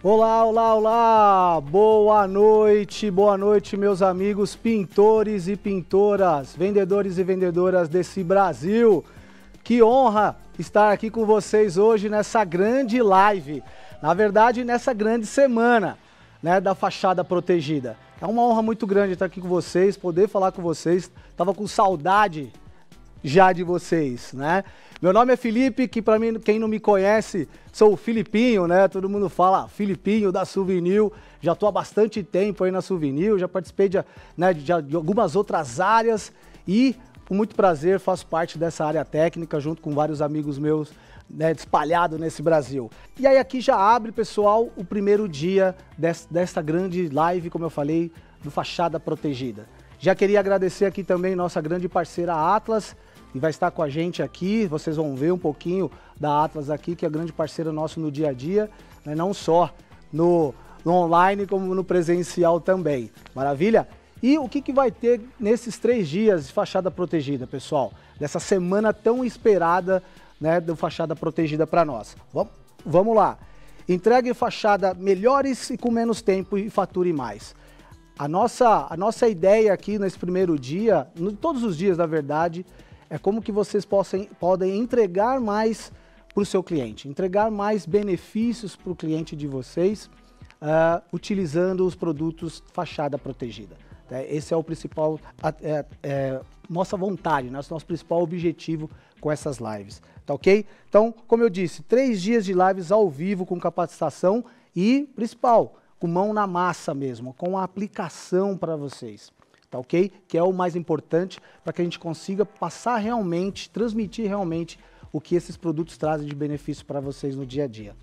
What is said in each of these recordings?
Olá, olá, olá! Boa noite, boa noite, meus amigos pintores e pintoras, vendedores e vendedoras desse Brasil. Que honra estar aqui com vocês hoje nessa grande live. Na verdade, nessa grande semana, né, da fachada protegida. É uma honra muito grande estar aqui com vocês, poder falar com vocês. Tava com saudade já de vocês, né? Meu nome é Felipe, que para mim, quem não me conhece, sou o Filipinho, né? Todo mundo fala Filipinho da Suvinil. Já estou há bastante tempo aí na Suvinil, já participei de, né, de, de algumas outras áreas e, com muito prazer, faço parte dessa área técnica junto com vários amigos meus né, espalhado nesse Brasil. E aí aqui já abre, pessoal, o primeiro dia dessa grande live, como eu falei, do Fachada Protegida. Já queria agradecer aqui também nossa grande parceira Atlas, e vai estar com a gente aqui. Vocês vão ver um pouquinho da Atlas aqui, que é grande parceira nosso no dia a dia, né? não só no, no, online, como no presencial também. Maravilha? E o que, que vai ter nesses três dias de fachada protegida, pessoal? Dessa semana tão esperada né, do Fachada Protegida para nós. Vamos, vamos lá. Entregue fachada melhores e com menos tempo e fature mais. A nossa, a nossa ideia aqui nesse primeiro dia, no, todos os dias na verdade, é como que vocês possam, podem entregar mais para o seu cliente, entregar mais benefícios para o cliente de vocês, uh, utilizando os produtos fachada protegida. É, esse é o principal, é, é, nossa vontade, nosso, né? nosso principal objetivo com essas lives, tá ok? Então, como eu disse, três dias de lives ao vivo com capacitação e, principal, com mão na massa mesmo, com a aplicação para vocês tá ok? Que é o mais importante para que a gente consiga passar realmente, transmitir realmente o que esses produtos trazem de benefício para vocês no dia a dia.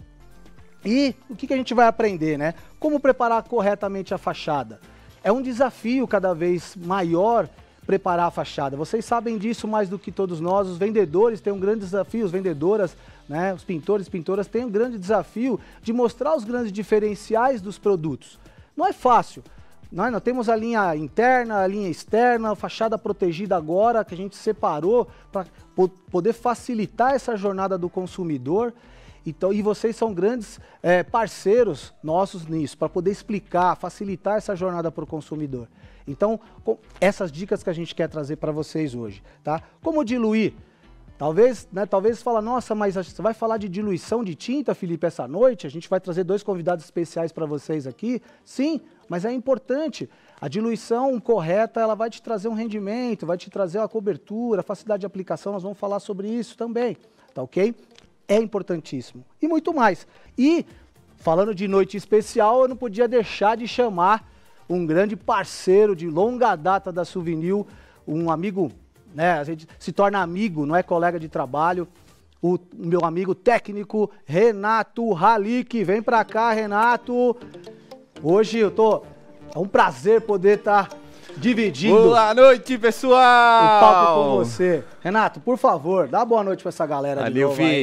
E o que, que a gente vai aprender, né? Como preparar corretamente a fachada. É um desafio cada vez maior preparar a fachada. Vocês sabem disso mais do que todos nós. Os vendedores têm um grande desafio, as vendedoras, né, os pintores, pintoras têm um grande desafio de mostrar os grandes diferenciais dos produtos. Não é fácil, nós, nós temos a linha interna, a linha externa, a fachada protegida agora, que a gente separou para poder facilitar essa jornada do consumidor. Então, e vocês são grandes é, parceiros nossos nisso, para poder explicar, facilitar essa jornada para o consumidor. Então, essas dicas que a gente quer trazer para vocês hoje, tá? Como diluir Talvez, né, talvez fala, nossa, mas você vai falar de diluição de tinta, Felipe, essa noite? A gente vai trazer dois convidados especiais para vocês aqui. Sim, mas é importante. A diluição correta, ela vai te trazer um rendimento, vai te trazer a cobertura, facilidade de aplicação, nós vamos falar sobre isso também, tá ok? É importantíssimo. E muito mais. E, falando de noite especial, eu não podia deixar de chamar um grande parceiro de longa data da Souvenir, um amigo né? A gente se torna amigo, não é colega de trabalho. O meu amigo técnico Renato Halik, vem para cá, Renato. Hoje eu tô é um prazer poder estar tá dividindo. Boa noite, pessoal. O palco com você. Renato, por favor, dá boa noite para essa galera Valeu, de novo. Valeu,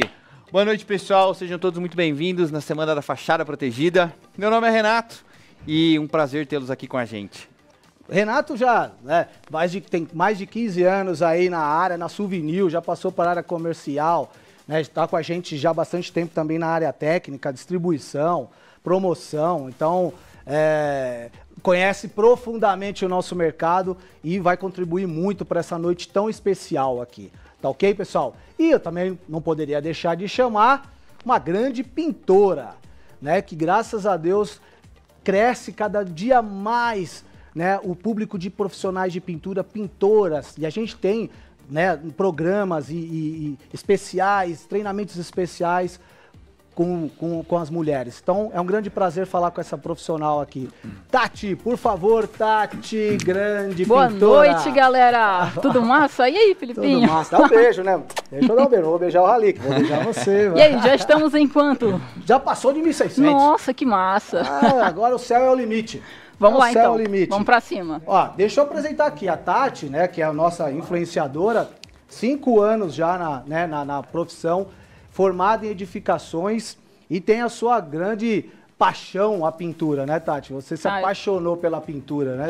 Boa noite, pessoal. Sejam todos muito bem-vindos na Semana da Fachada Protegida. Meu nome é Renato e um prazer tê-los aqui com a gente. Renato já né, mais de, tem mais de 15 anos aí na área, na Souvenir, já passou para a área comercial, está né, tá com a gente já há bastante tempo também na área técnica, distribuição, promoção. Então, é, conhece profundamente o nosso mercado e vai contribuir muito para essa noite tão especial aqui. Tá ok, pessoal? E eu também não poderia deixar de chamar uma grande pintora, né? Que graças a Deus cresce cada dia mais né, o público de profissionais de pintura, pintoras, e a gente tem né, programas e, e, e especiais, treinamentos especiais com, com, com as mulheres. Então é um grande prazer falar com essa profissional aqui. Tati, por favor, Tati, grande Boa pintora. noite, galera. Tudo massa? E aí, Filipinho? Tudo massa. Dá um beijo, né? Deixa eu dar um beijo. Vou beijar o Ralik, vou beijar você. e aí, já estamos em quanto? Já passou de 1.600. Nossa, que massa. Ah, agora o céu é o limite. Vamos lá, é então. Limite. Vamos para cima. Ó, deixa eu apresentar aqui a Tati, né, que é a nossa influenciadora, cinco anos já na, né, na, na profissão, formada em edificações e tem a sua grande paixão a pintura, né, Tati? Você se Ai. Ah, é. apaixonou pela pintura, né?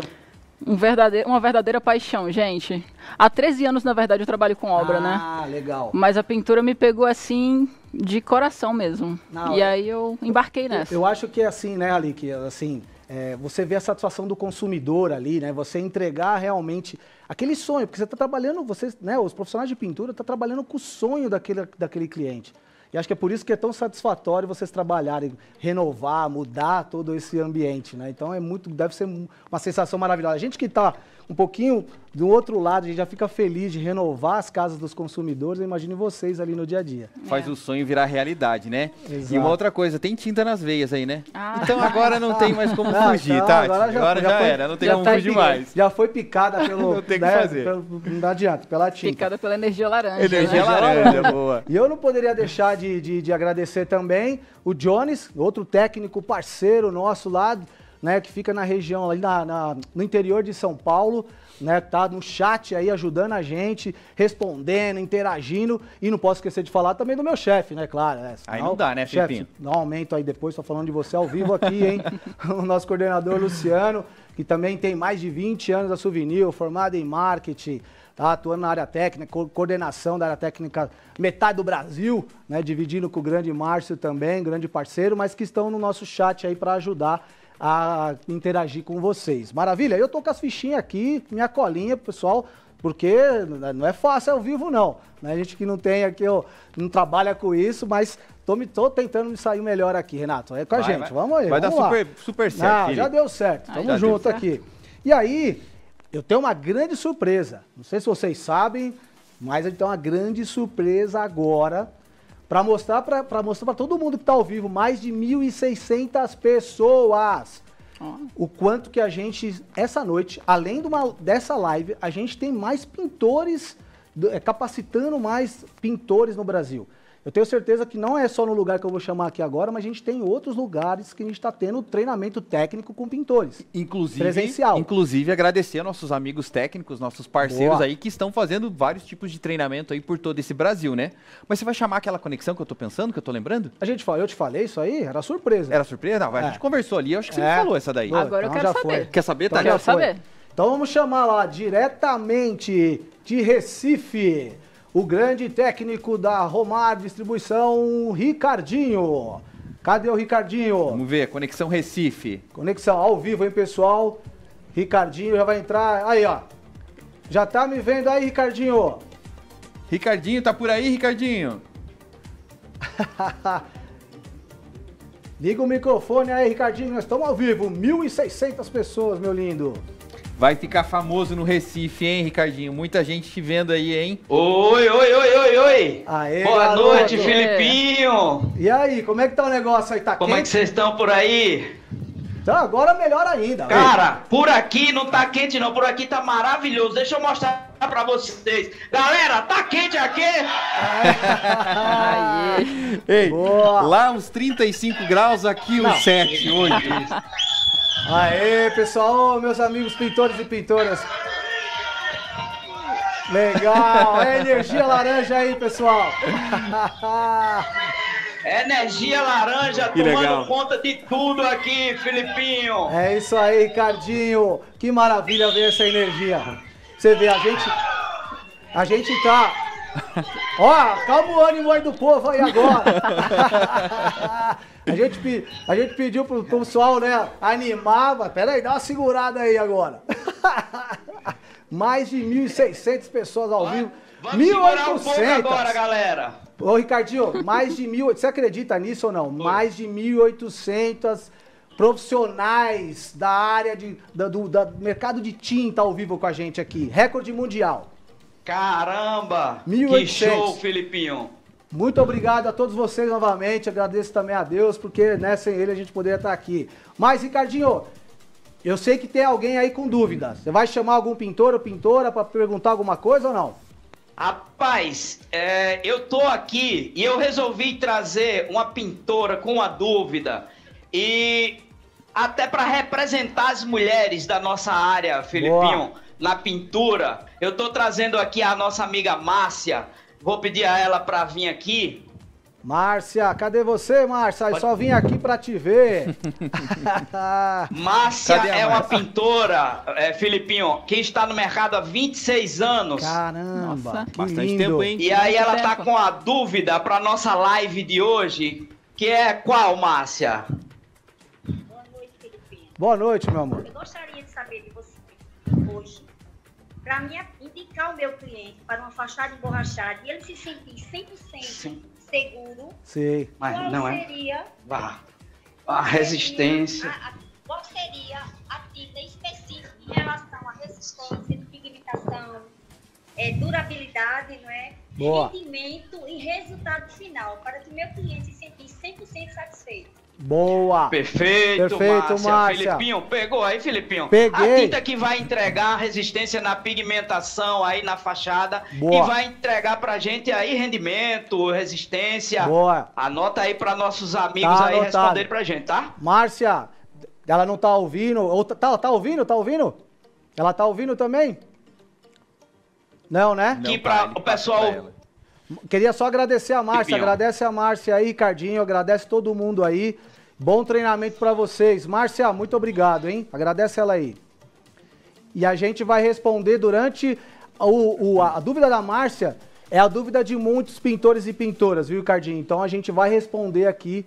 Um verdadeiro, uma verdadeira paixão, gente. Há 13 anos, na verdade, eu trabalho com obra, ah, né? Ah, legal. Mas a pintura me pegou assim, de coração mesmo. Não, e aí eu embarquei nessa. Eu, eu acho que é assim, né, Ali, que assim, é, você vê a satisfação do consumidor ali, né? Você entregar realmente aquele sonho, porque você está trabalhando, você, né? Os profissionais de pintura estão tá trabalhando com o sonho daquele, daquele cliente. E acho que é por isso que é tão satisfatório vocês trabalharem, renovar, mudar todo esse ambiente, né? Então é muito, deve ser uma sensação maravilhosa. A gente que está um pouquinho do outro lado, a gente já fica feliz de renovar as casas dos consumidores, eu imagino vocês ali no dia a dia. Faz é. o sonho virar realidade, né? Exato. E uma outra coisa, tem tinta nas veias aí, né? Ah, então agora não tem mais como não, fugir, tá Tati. Agora já, agora já, já foi, era, não tem como tá fugir mais. Já foi picada pelo... não tem que né, fazer. Pelo, não adianta, pela tinta. Picada pela energia laranja. Energia né? laranja, boa. E eu não poderia deixar de, de, de agradecer também o Jones, outro técnico parceiro nosso lá, né, que fica na região, ali na, na, no interior de São Paulo, né, tá no chat aí ajudando a gente, respondendo, interagindo. E não posso esquecer de falar também do meu chefe, né, claro. Né, senão, aí não dá, né, Dá Não aumento aí depois, estou falando de você ao vivo aqui, hein? o nosso coordenador Luciano, que também tem mais de 20 anos da Souvenir, formado em marketing, tá atuando na área técnica, co coordenação da área técnica, metade do Brasil, né, dividindo com o grande Márcio também, grande parceiro, mas que estão no nosso chat aí para ajudar a interagir com vocês. Maravilha? Eu tô com as fichinhas aqui, minha colinha, pessoal, porque não é fácil ao vivo, não. Né? A gente que não tem aqui, ó, não trabalha com isso, mas tô, me, tô tentando me sair melhor aqui, Renato. É com a gente, vai, vamos aí. Vai vamos dar super, super, certo. Não, ah, filho. já deu certo, ah, tamo junto certo. aqui. E aí, eu tenho uma grande surpresa. Não sei se vocês sabem, mas eu tenho uma grande surpresa agora para mostrar para mostrar para todo mundo que está ao vivo, mais de 1.600 pessoas. Oh. O quanto que a gente, essa noite, além de uma, dessa live, a gente tem mais pintores, é, capacitando mais pintores no Brasil. Eu tenho certeza que não é só no lugar que eu vou chamar aqui agora, mas a gente tem outros lugares que a gente está tendo treinamento técnico com pintores. Inclusive, presencial. Inclusive, agradecer a nossos amigos técnicos, nossos parceiros Boa. aí, que estão fazendo vários tipos de treinamento aí por todo esse Brasil, né? Mas você vai chamar aquela conexão que eu estou pensando, que eu estou lembrando? A gente falou, eu te falei isso aí? Era surpresa. Era surpresa? Não, é. a gente é. conversou ali, eu acho que você é. me falou essa daí. agora então eu quero saber. Foi. Quer saber, então, Tá quero saber. Então vamos chamar lá diretamente de Recife o grande técnico da Romar Distribuição, Ricardinho. Cadê o Ricardinho? Vamos ver, Conexão Recife. Conexão ao vivo, hein, pessoal? Ricardinho já vai entrar. Aí, ó. Já tá me vendo aí, Ricardinho? Ricardinho, tá por aí, Ricardinho? Liga o microfone aí, Ricardinho. Nós estamos ao vivo. 1.600 pessoas, meu lindo. Vai ficar famoso no Recife, hein, Ricardinho? Muita gente te vendo aí, hein? Oi, oi, oi, oi, oi! Aê, Boa garoto. noite, é. Filipinho! E aí, como é que tá o negócio aí? Tá como é quente? é que vocês estão por aí? Tá, agora melhor ainda. Cara, aí. por aqui não tá quente não, por aqui tá maravilhoso. Deixa eu mostrar pra vocês. Galera, tá quente aqui! Ei, Boa. lá uns 35 graus, aqui uns 7, 8. Aê, pessoal, meus amigos pintores e pintoras. Legal, é energia laranja aí, pessoal. É energia laranja que tomando legal. conta de tudo aqui, Filipinho. É isso aí, Cardinho. Que maravilha ver essa energia. Você vê, a gente. A gente tá Ó, calma o ânimo aí do povo aí agora. a, gente, a gente pediu pro, pessoal, né, animar, Pera peraí, dá uma segurada aí agora. Mais de 1.600 pessoas ao vivo. Vamos 1.800. Um agora, galera. Ô, Ricardinho, mais de 1.800, você acredita nisso ou não? Foi. Mais de 1.800 profissionais da área de, da, do da mercado de tinta ao vivo com a gente aqui. Recorde mundial. Caramba! 1800. Que show, Felipinho! Muito obrigado a todos vocês novamente. Agradeço também a Deus, porque né, sem ele a gente poderia estar aqui. Mas, Ricardinho, eu sei que tem alguém aí com dúvidas. Você vai chamar algum pintor ou pintora para perguntar alguma coisa ou não? Rapaz, é, eu tô aqui e eu resolvi trazer uma pintora com uma dúvida. E até para representar as mulheres da nossa área, Felipinho. Boa na pintura. Eu estou trazendo aqui a nossa amiga Márcia. Vou pedir a ela para vir aqui. Márcia, cadê você, Márcia? Pode... Só vim aqui para te ver. Márcia é uma pintora, é, Filipinho, que está no mercado há 26 anos. Caramba, Nossa, bastante lindo. tempo, hein? E aí ela tá com a dúvida para nossa live de hoje, que é qual, Márcia? Boa noite, Filipinho. Boa noite, meu amor. Eu gostaria de saber de você hoje para me indicar o meu cliente para uma fachada emborrachada e ele se sentir 100% Sim. seguro, Sim. Mas qual não é? seria é. A resistência. Seria a, a, qual seria a dica específica em relação à resistência, pigmentação, é, durabilidade, não é? Boa. Rendimento e resultado final, para que meu cliente se sentisse 100% satisfeito. Boa! Perfeito, Perfeito Márcia. Márcia. Filipinho, pegou aí, Filipinho? Peguei. A tinta que vai entregar resistência na pigmentação aí na fachada Boa. e vai entregar pra gente aí rendimento, resistência. Boa! Anota aí pra nossos amigos tá aí anotado. responderem pra gente, tá? Márcia, ela não tá ouvindo, ou tá, tá, tá ouvindo, tá ouvindo? Ela tá ouvindo também? Não, né? Aqui não, pra, pra tá, ele, o pessoal... Pra Queria só agradecer a Márcia. Agradece a Márcia aí, Cardinho. Agradece todo mundo aí. Bom treinamento para vocês. Márcia, muito obrigado, hein? Agradece ela aí. E a gente vai responder durante o, o, a, a dúvida da Márcia. É a dúvida de muitos pintores e pintoras, viu, Cardinho? Então a gente vai responder aqui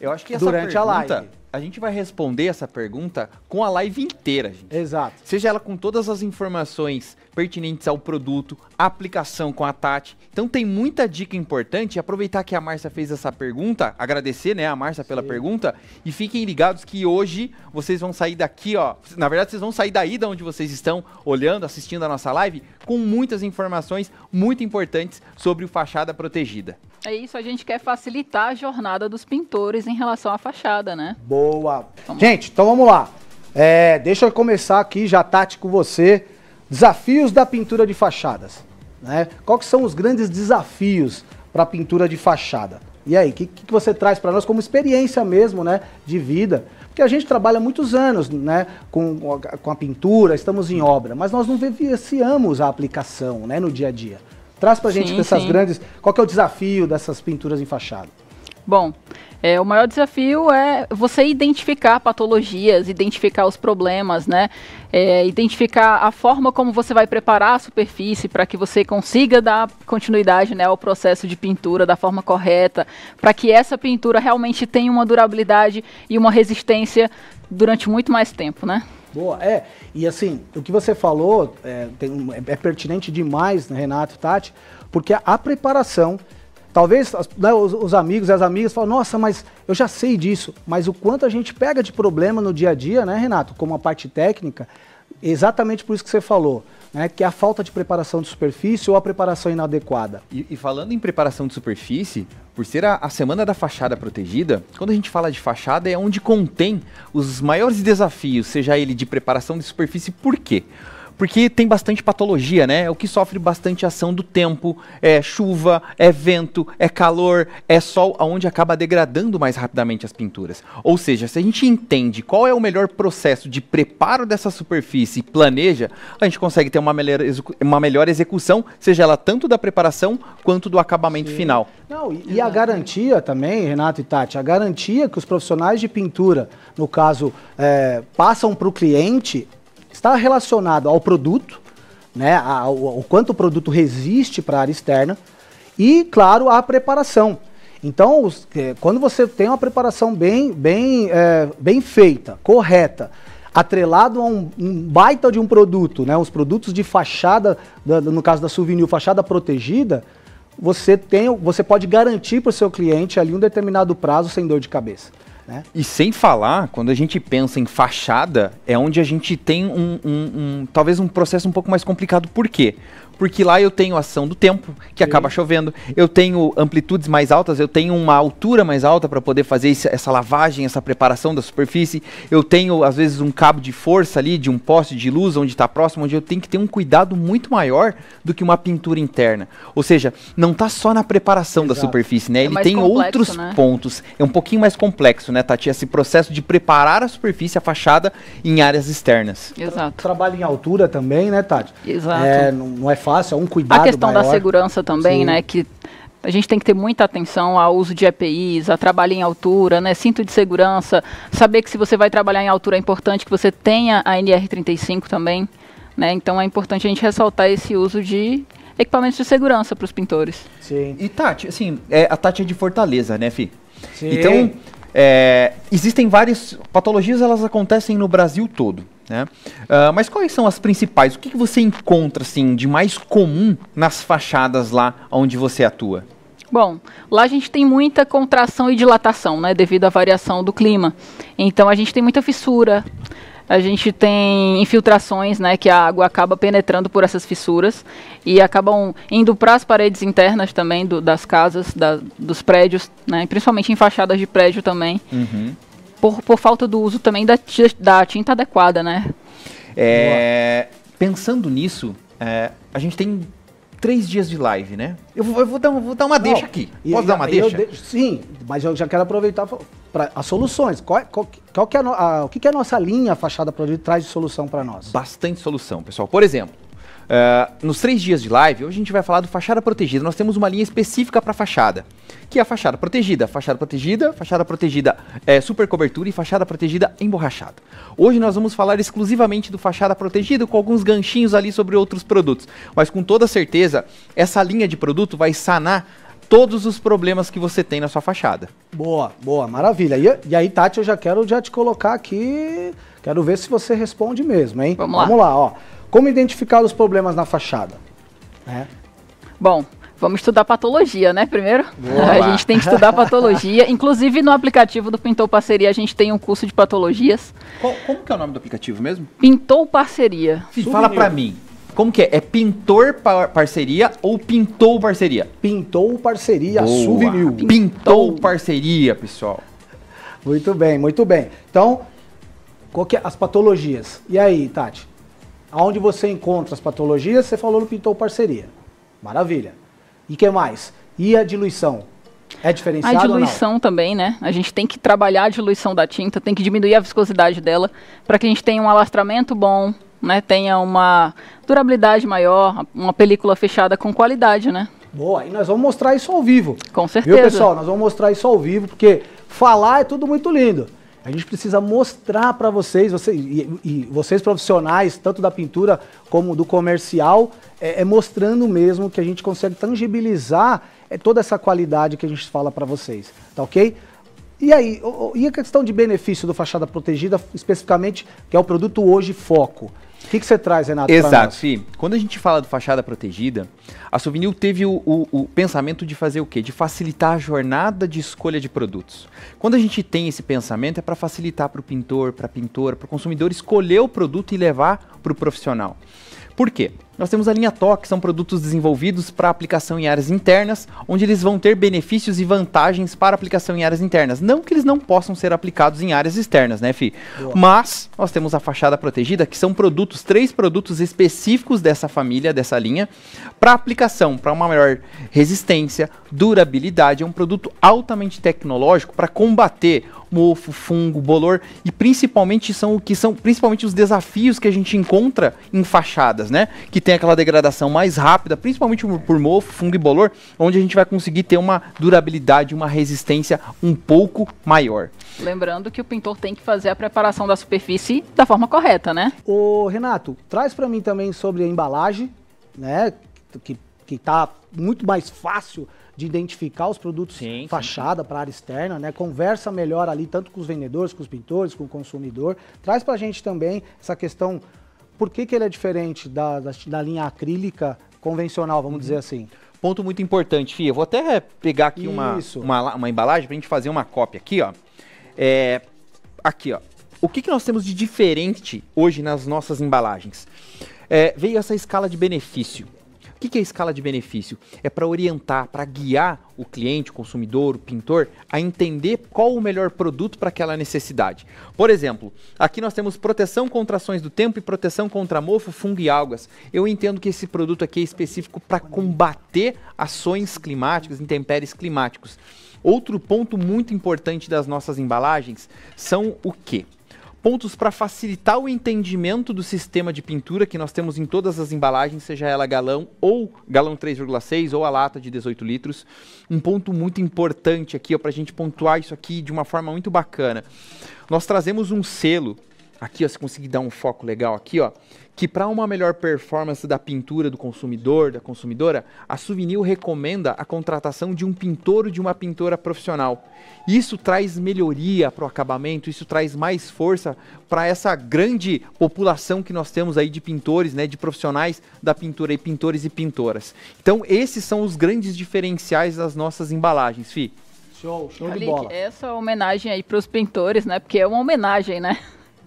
eu acho que durante pergunta, a live. A gente vai responder essa pergunta com a live inteira, gente. Exato. Seja ela com todas as informações pertinentes ao produto, aplicação com a Tati. Então tem muita dica importante. Aproveitar que a Márcia fez essa pergunta, agradecer, né, a Márcia pela Sim. pergunta e fiquem ligados que hoje vocês vão sair daqui, ó. Na verdade, vocês vão sair daí da onde vocês estão olhando, assistindo a nossa live com muitas informações muito importantes sobre o fachada protegida. É isso, a gente quer facilitar a jornada dos pintores em relação à fachada, né? Boa. Vamos gente, então vamos lá. É, deixa eu começar aqui já Tati com você. Desafios da pintura de fachadas. Né? Quais são os grandes desafios para a pintura de fachada? E aí, o que, que você traz para nós como experiência mesmo, né, de vida? Porque a gente trabalha muitos anos, né, com, com a pintura, estamos em obra, mas nós não vivenciamos a aplicação, né, no dia a dia. Traz para a gente sim, essas sim. grandes, qual é o desafio dessas pinturas em fachada? Bom, é, o maior desafio é você identificar patologias, identificar os problemas, né? É, identificar a forma como você vai preparar a superfície para que você consiga dar continuidade né, ao processo de pintura da forma correta, para que essa pintura realmente tenha uma durabilidade e uma resistência durante muito mais tempo, né? Boa, é. E assim, o que você falou é, tem, é, é pertinente demais, né, Renato, Tati, porque a, a preparação Talvez né, os, os, amigos e as amigas falam, nossa, mas eu já sei disso. Mas o quanto a gente pega de problema no dia a dia, né, Renato, como a parte técnica, exatamente por isso que você falou, né, que é a falta de preparação de superfície ou a preparação inadequada. E, e falando em preparação de superfície, por ser a, a, semana da fachada protegida, quando a gente fala de fachada é onde contém os maiores desafios, seja ele de preparação de superfície, por quê? Porque porque tem bastante patologia, né? É o que sofre bastante ação do tempo, é chuva, é vento, é calor, é sol, aonde acaba degradando mais rapidamente as pinturas. Ou seja, se a gente entende qual é o melhor processo de preparo dessa superfície e planeja, a gente consegue ter uma melhor, uma melhor execução, seja ela tanto da preparação quanto do acabamento Sim. final. Não, e, e a garantia também, Renato e Tati, a garantia que os profissionais de pintura, no caso, é, passam para o cliente está relacionado ao produto, né, ao, ao quanto o produto resiste para a área externa e, claro, à preparação. Então, os, é, quando você tem uma preparação bem, bem, é, bem feita, correta, atrelado a um, um, baita de um produto, né? Os produtos de fachada, da, no caso da Souvenir, fachada protegida, você tem, você pode garantir para o seu cliente ali um determinado prazo sem dor de cabeça. Né? E sem falar, quando a gente pensa em fachada, é onde a gente tem um, um, um talvez um processo um pouco mais complicado. Por quê? porque lá eu tenho ação do tempo, que acaba chovendo, eu tenho amplitudes mais altas, eu tenho uma altura mais alta para poder fazer essa lavagem, essa preparação da superfície, eu tenho às vezes um cabo de força ali, de um poste de luz onde está próximo, onde eu tenho que ter um cuidado muito maior do que uma pintura interna. Ou seja, não está só na preparação Exato. da superfície, né? É Ele tem complexo, outros né? pontos, é um pouquinho mais complexo, né, Tati? Esse processo de preparar a superfície, a fachada, em áreas externas. Exato. Tra trabalho em altura também, né, Tati? Exato. É, não, não é fácil fácil, é um cuidado. A questão maior. da segurança também, Sim. né? Que a gente tem que ter muita atenção ao uso de EPIs, a trabalho em altura, né, cinto de segurança, saber que se você vai trabalhar em altura é importante que você tenha a NR35 também, né? Então é importante a gente ressaltar esse uso de equipamentos de segurança para os pintores. Sim. E Tati, assim, é, a Tati é de Fortaleza, né, Fi? Sim. Então, é, existem várias patologias, elas acontecem no Brasil todo. Né? Uh, mas quais são as principais? O que, que você encontra assim de mais comum nas fachadas lá onde você atua? Bom, lá a gente tem muita contração e dilatação, né, devido à variação do clima. Então a gente tem muita fissura, a gente tem infiltrações, né, que a água acaba penetrando por essas fissuras e acabam indo para as paredes internas também do, das casas, da, dos prédios, né, principalmente em fachadas de prédio também. Uhum por, por falta do uso também da, da tinta adequada, né? É, pensando nisso, é, a gente tem três dias de live, né? Eu vou, eu vou, dar, vou dar, uma deixa aqui. Posso dar uma deixa? De, sim, mas eu já quero aproveitar para as soluções. Qual, é, qual, qual que é a, a, o que, que é a nossa linha fachada para traz de solução para nós? Bastante solução, pessoal. Por exemplo, ah, nos três dias de live, hoje a gente vai falar do fachada protegida. Nós temos uma linha específica para fachada, que é a fachada protegida, fachada protegida, fachada protegida é, super cobertura e fachada protegida emborrachada. Hoje nós vamos falar exclusivamente do fachada protegida, com alguns ganchinhos ali sobre outros produtos. Mas com toda certeza, essa linha de produto vai sanar todos os problemas que você tem na sua fachada. Boa, boa, maravilha. E, e aí, Tati, eu já quero já te colocar aqui, quero ver se você responde mesmo, hein? Vamos lá. Vamos lá, ó. Como identificar os problemas na fachada? É. Bom, vamos estudar patologia, né? Primeiro, Boa. a gente tem que estudar patologia. Inclusive no aplicativo do Pintou Parceria a gente tem um curso de patologias. Qual, como que é o nome do aplicativo mesmo? Pintou Parceria. Fala para mim. Como que é? É pintor par parceria ou pintou parceria? Pintou parceria, Boa. Pintou. pintou parceria, pessoal. Muito bem, muito bem. Então, qual que é as patologias? E aí, Tati? Aonde você encontra as patologias, você falou no Pintou Parceria. Maravilha. E que mais? E a diluição? É diferenciada? A diluição também, né? A gente tem que trabalhar a diluição da tinta, tem que diminuir a viscosidade dela para que a gente tenha um alastramento bom, né? Tenha uma durabilidade maior, uma película fechada com qualidade, né? Boa, e nós vamos mostrar isso ao vivo. Com certeza. Viu, pessoal? Nós vamos mostrar isso ao vivo, porque falar é tudo muito lindo. A gente precisa mostrar para vocês, vocês e, e, vocês profissionais, tanto da pintura como do comercial, é, é mostrando mesmo que a gente consegue tangibilizar é, toda essa qualidade que a gente fala para vocês, tá ok? E aí, e a questão de benefício do fachada protegida, especificamente, que é o produto hoje foco. O que, que você traz, Renato? Exato, Fih. Quando a gente fala do fachada protegida, a Souvenir teve o, o, o, pensamento de fazer o quê? De facilitar a jornada de escolha de produtos. Quando a gente tem esse pensamento, é para facilitar para o pintor, para a pintora, para o consumidor escolher o produto e levar para o profissional. Por quê? Nós temos a linha TOC, que são produtos desenvolvidos para aplicação em áreas internas, onde eles vão ter benefícios e vantagens para aplicação em áreas internas. Não que eles não possam ser aplicados em áreas externas, né, Fi? Boa. Mas nós temos a fachada protegida, que são produtos, três produtos específicos dessa família, dessa linha, para aplicação, para uma maior resistência, durabilidade. É um produto altamente tecnológico para combater mofo, fungo, bolor e principalmente são o que são principalmente os desafios que a gente encontra em fachadas, né? Que tem aquela degradação mais rápida, principalmente por mofo, fungo e bolor, onde a gente vai conseguir ter uma durabilidade, uma resistência um pouco maior. Lembrando que o pintor tem que fazer a preparação da superfície da forma correta, né? O Renato, traz para mim também sobre a embalagem, né? Que que tá muito mais fácil de identificar os produtos sim, fachada para área externa, né? Conversa melhor ali tanto com os vendedores, com os pintores, com o consumidor. Traz para a gente também essa questão, por que, que ele é diferente da, da, da linha acrílica convencional, vamos uhum. dizer assim? Ponto muito importante, Fia. Vou até pegar aqui uma, uma, uma, embalagem para a gente fazer uma cópia aqui, ó. É, aqui, ó. O que, que nós temos de diferente hoje nas nossas embalagens? É, veio essa escala de benefício. O que, é a escala de benefício? É para orientar, para guiar o cliente, o consumidor, o pintor a entender qual o melhor produto para aquela necessidade. Por exemplo, aqui nós temos proteção contra ações do tempo e proteção contra mofo, fungo e algas. Eu entendo que esse produto aqui é específico para combater ações climáticas, intempéries climáticos. Outro ponto muito importante das nossas embalagens são o quê? pontos para facilitar o entendimento do sistema de pintura que nós temos em todas as embalagens, seja ela galão ou galão 3,6 ou a lata de 18 litros. Um ponto muito importante aqui, para a gente pontuar isso aqui de uma forma muito bacana. Nós trazemos um selo Aqui, ó, se conseguir dar um foco legal aqui, ó, que para uma melhor performance da pintura do consumidor, da consumidora, a Souvenir recomenda a contratação de um pintor ou de uma pintora profissional. Isso traz melhoria para o acabamento, isso traz mais força para essa grande população que nós temos aí de pintores, né, de profissionais da pintura e pintores e pintoras. Então, esses são os grandes diferenciais das nossas embalagens, Fi. Show, show Calique, de bola. Essa homenagem aí para os pintores, né? Porque é uma homenagem, né?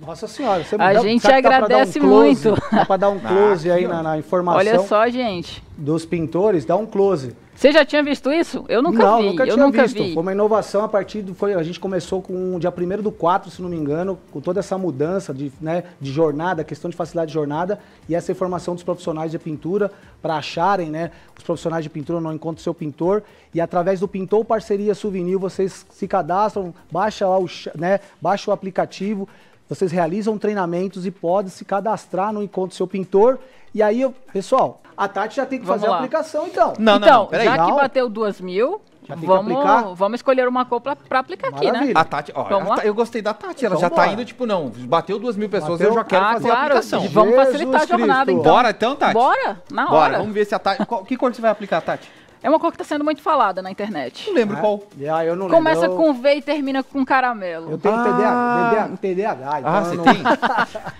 Nossa senhora, você A dá, gente agradece um close, muito. Dá pra dar um close aí na, na, informação. Olha só, gente. Dos pintores, dá um close. Você já tinha visto isso? Eu nunca não, vi. Nunca eu nunca visto. Vi. Foi uma inovação a partir do. Foi, a gente começou com o dia 1 do 4, se não me engano, com toda essa mudança de, né, de jornada, questão de facilidade de jornada, e essa informação dos profissionais de pintura para acharem, né? Os profissionais de pintura não encontram o seu pintor. E através do Pintor Parceria Souvenir, vocês se cadastram, baixa lá o, né, baixa o aplicativo. Vocês realizam treinamentos e podem se cadastrar no Encontro Seu Pintor. E aí, eu, pessoal, a Tati já tem que Vamos fazer lá. a aplicação, então. Não, então, não, não. Peraí. já que bateu duas mil, vamos, vamos escolher uma cor pra, aplicar Maravilha. aqui, né? A Tati, ó, a eu gostei da Tati, ela então já tá bora. tá indo, tipo, não, bateu duas mil pessoas, bateu, eu já quero ah, fazer claro, a aplicação. Jesus vamos facilitar a jornada, Cristo. então. Bora, então, Tati? Bora, na hora. Bora, vamos ver se a Tati... Qual, que cor você vai aplicar, Tati? É uma cor que tá sendo muito falada na internet. Não lembro ah, qual. Ah, eu não Começa lembro. com V e termina com caramelo. Eu tenho ah, TDAH, a ah, então Ah, você não... tem?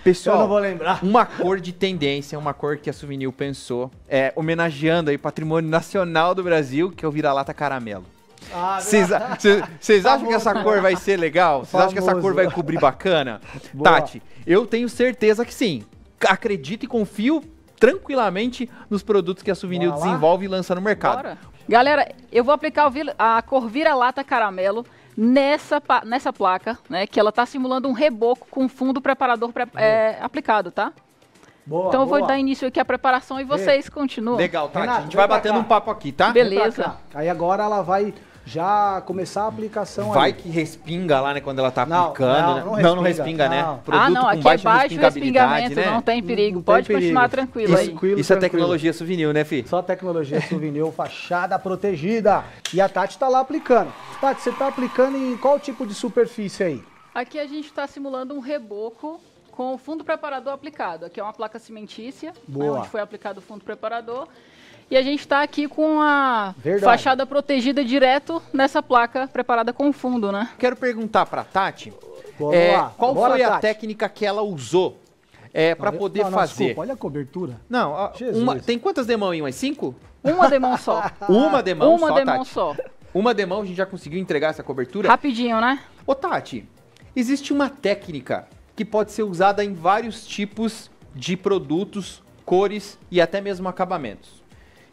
Pessoal, eu não vou lembrar. Uma cor de tendência, uma cor que a Souvenir pensou, é, homenageando aí patrimônio nacional do Brasil, que é o vira-lata caramelo. Vocês ah, Vocês acham que essa cor vai ser legal? Vocês acham que essa cor vai cobrir bacana? Boa. Tati, eu tenho certeza que sim. Acredito e confio tranquilamente nos produtos que a Souvenir desenvolve e lança no mercado. Bora. Galera, eu vou aplicar a cor vira-lata caramelo nessa, nessa placa, né? Que ela tá simulando um reboco com fundo preparador é, aplicado, tá? Boa, então eu boa. vou dar início aqui à preparação e vocês Ei. continuam. Legal, tá? Renato, a gente vai batendo cá. um papo aqui, tá? Beleza. Aí agora ela vai já começar a aplicação Vai que respinga lá, né, quando ela tá aplicando. Não, não, né? não, não respinga, né? não. né? Produto ah, não, aqui com baixa é baixo respingamento, né? não tem perigo. Não, Pode tem continuar perigo. tranquilo isso, aí. É tranquilo, isso tranquilo. é tecnologia souvenir, né, Fi? Só tecnologia souvenir, fachada protegida. E a Tati tá lá aplicando. Tati, você tá aplicando em qual tipo de superfície aí? Aqui a gente está simulando um reboco com o fundo preparador aplicado. Aqui é uma placa cimentícia, né, Boa. onde foi aplicado o fundo preparador. E a gente está aqui com a Verdade. fachada protegida direto nessa placa preparada com fundo, né? Quero perguntar para a Tati é, qual Bora, foi a técnica que ela usou é, para poder não, não, fazer. Desculpa, olha a cobertura. Não, a, uma, tem quantas demão aí? Umas cinco? Uma demão só. uma demão uma só. Uma demão Tati. só. Uma demão a gente já conseguiu entregar essa cobertura? Rapidinho, né? Ô, Tati, existe uma técnica que pode ser usada em vários tipos de produtos, cores e até mesmo acabamentos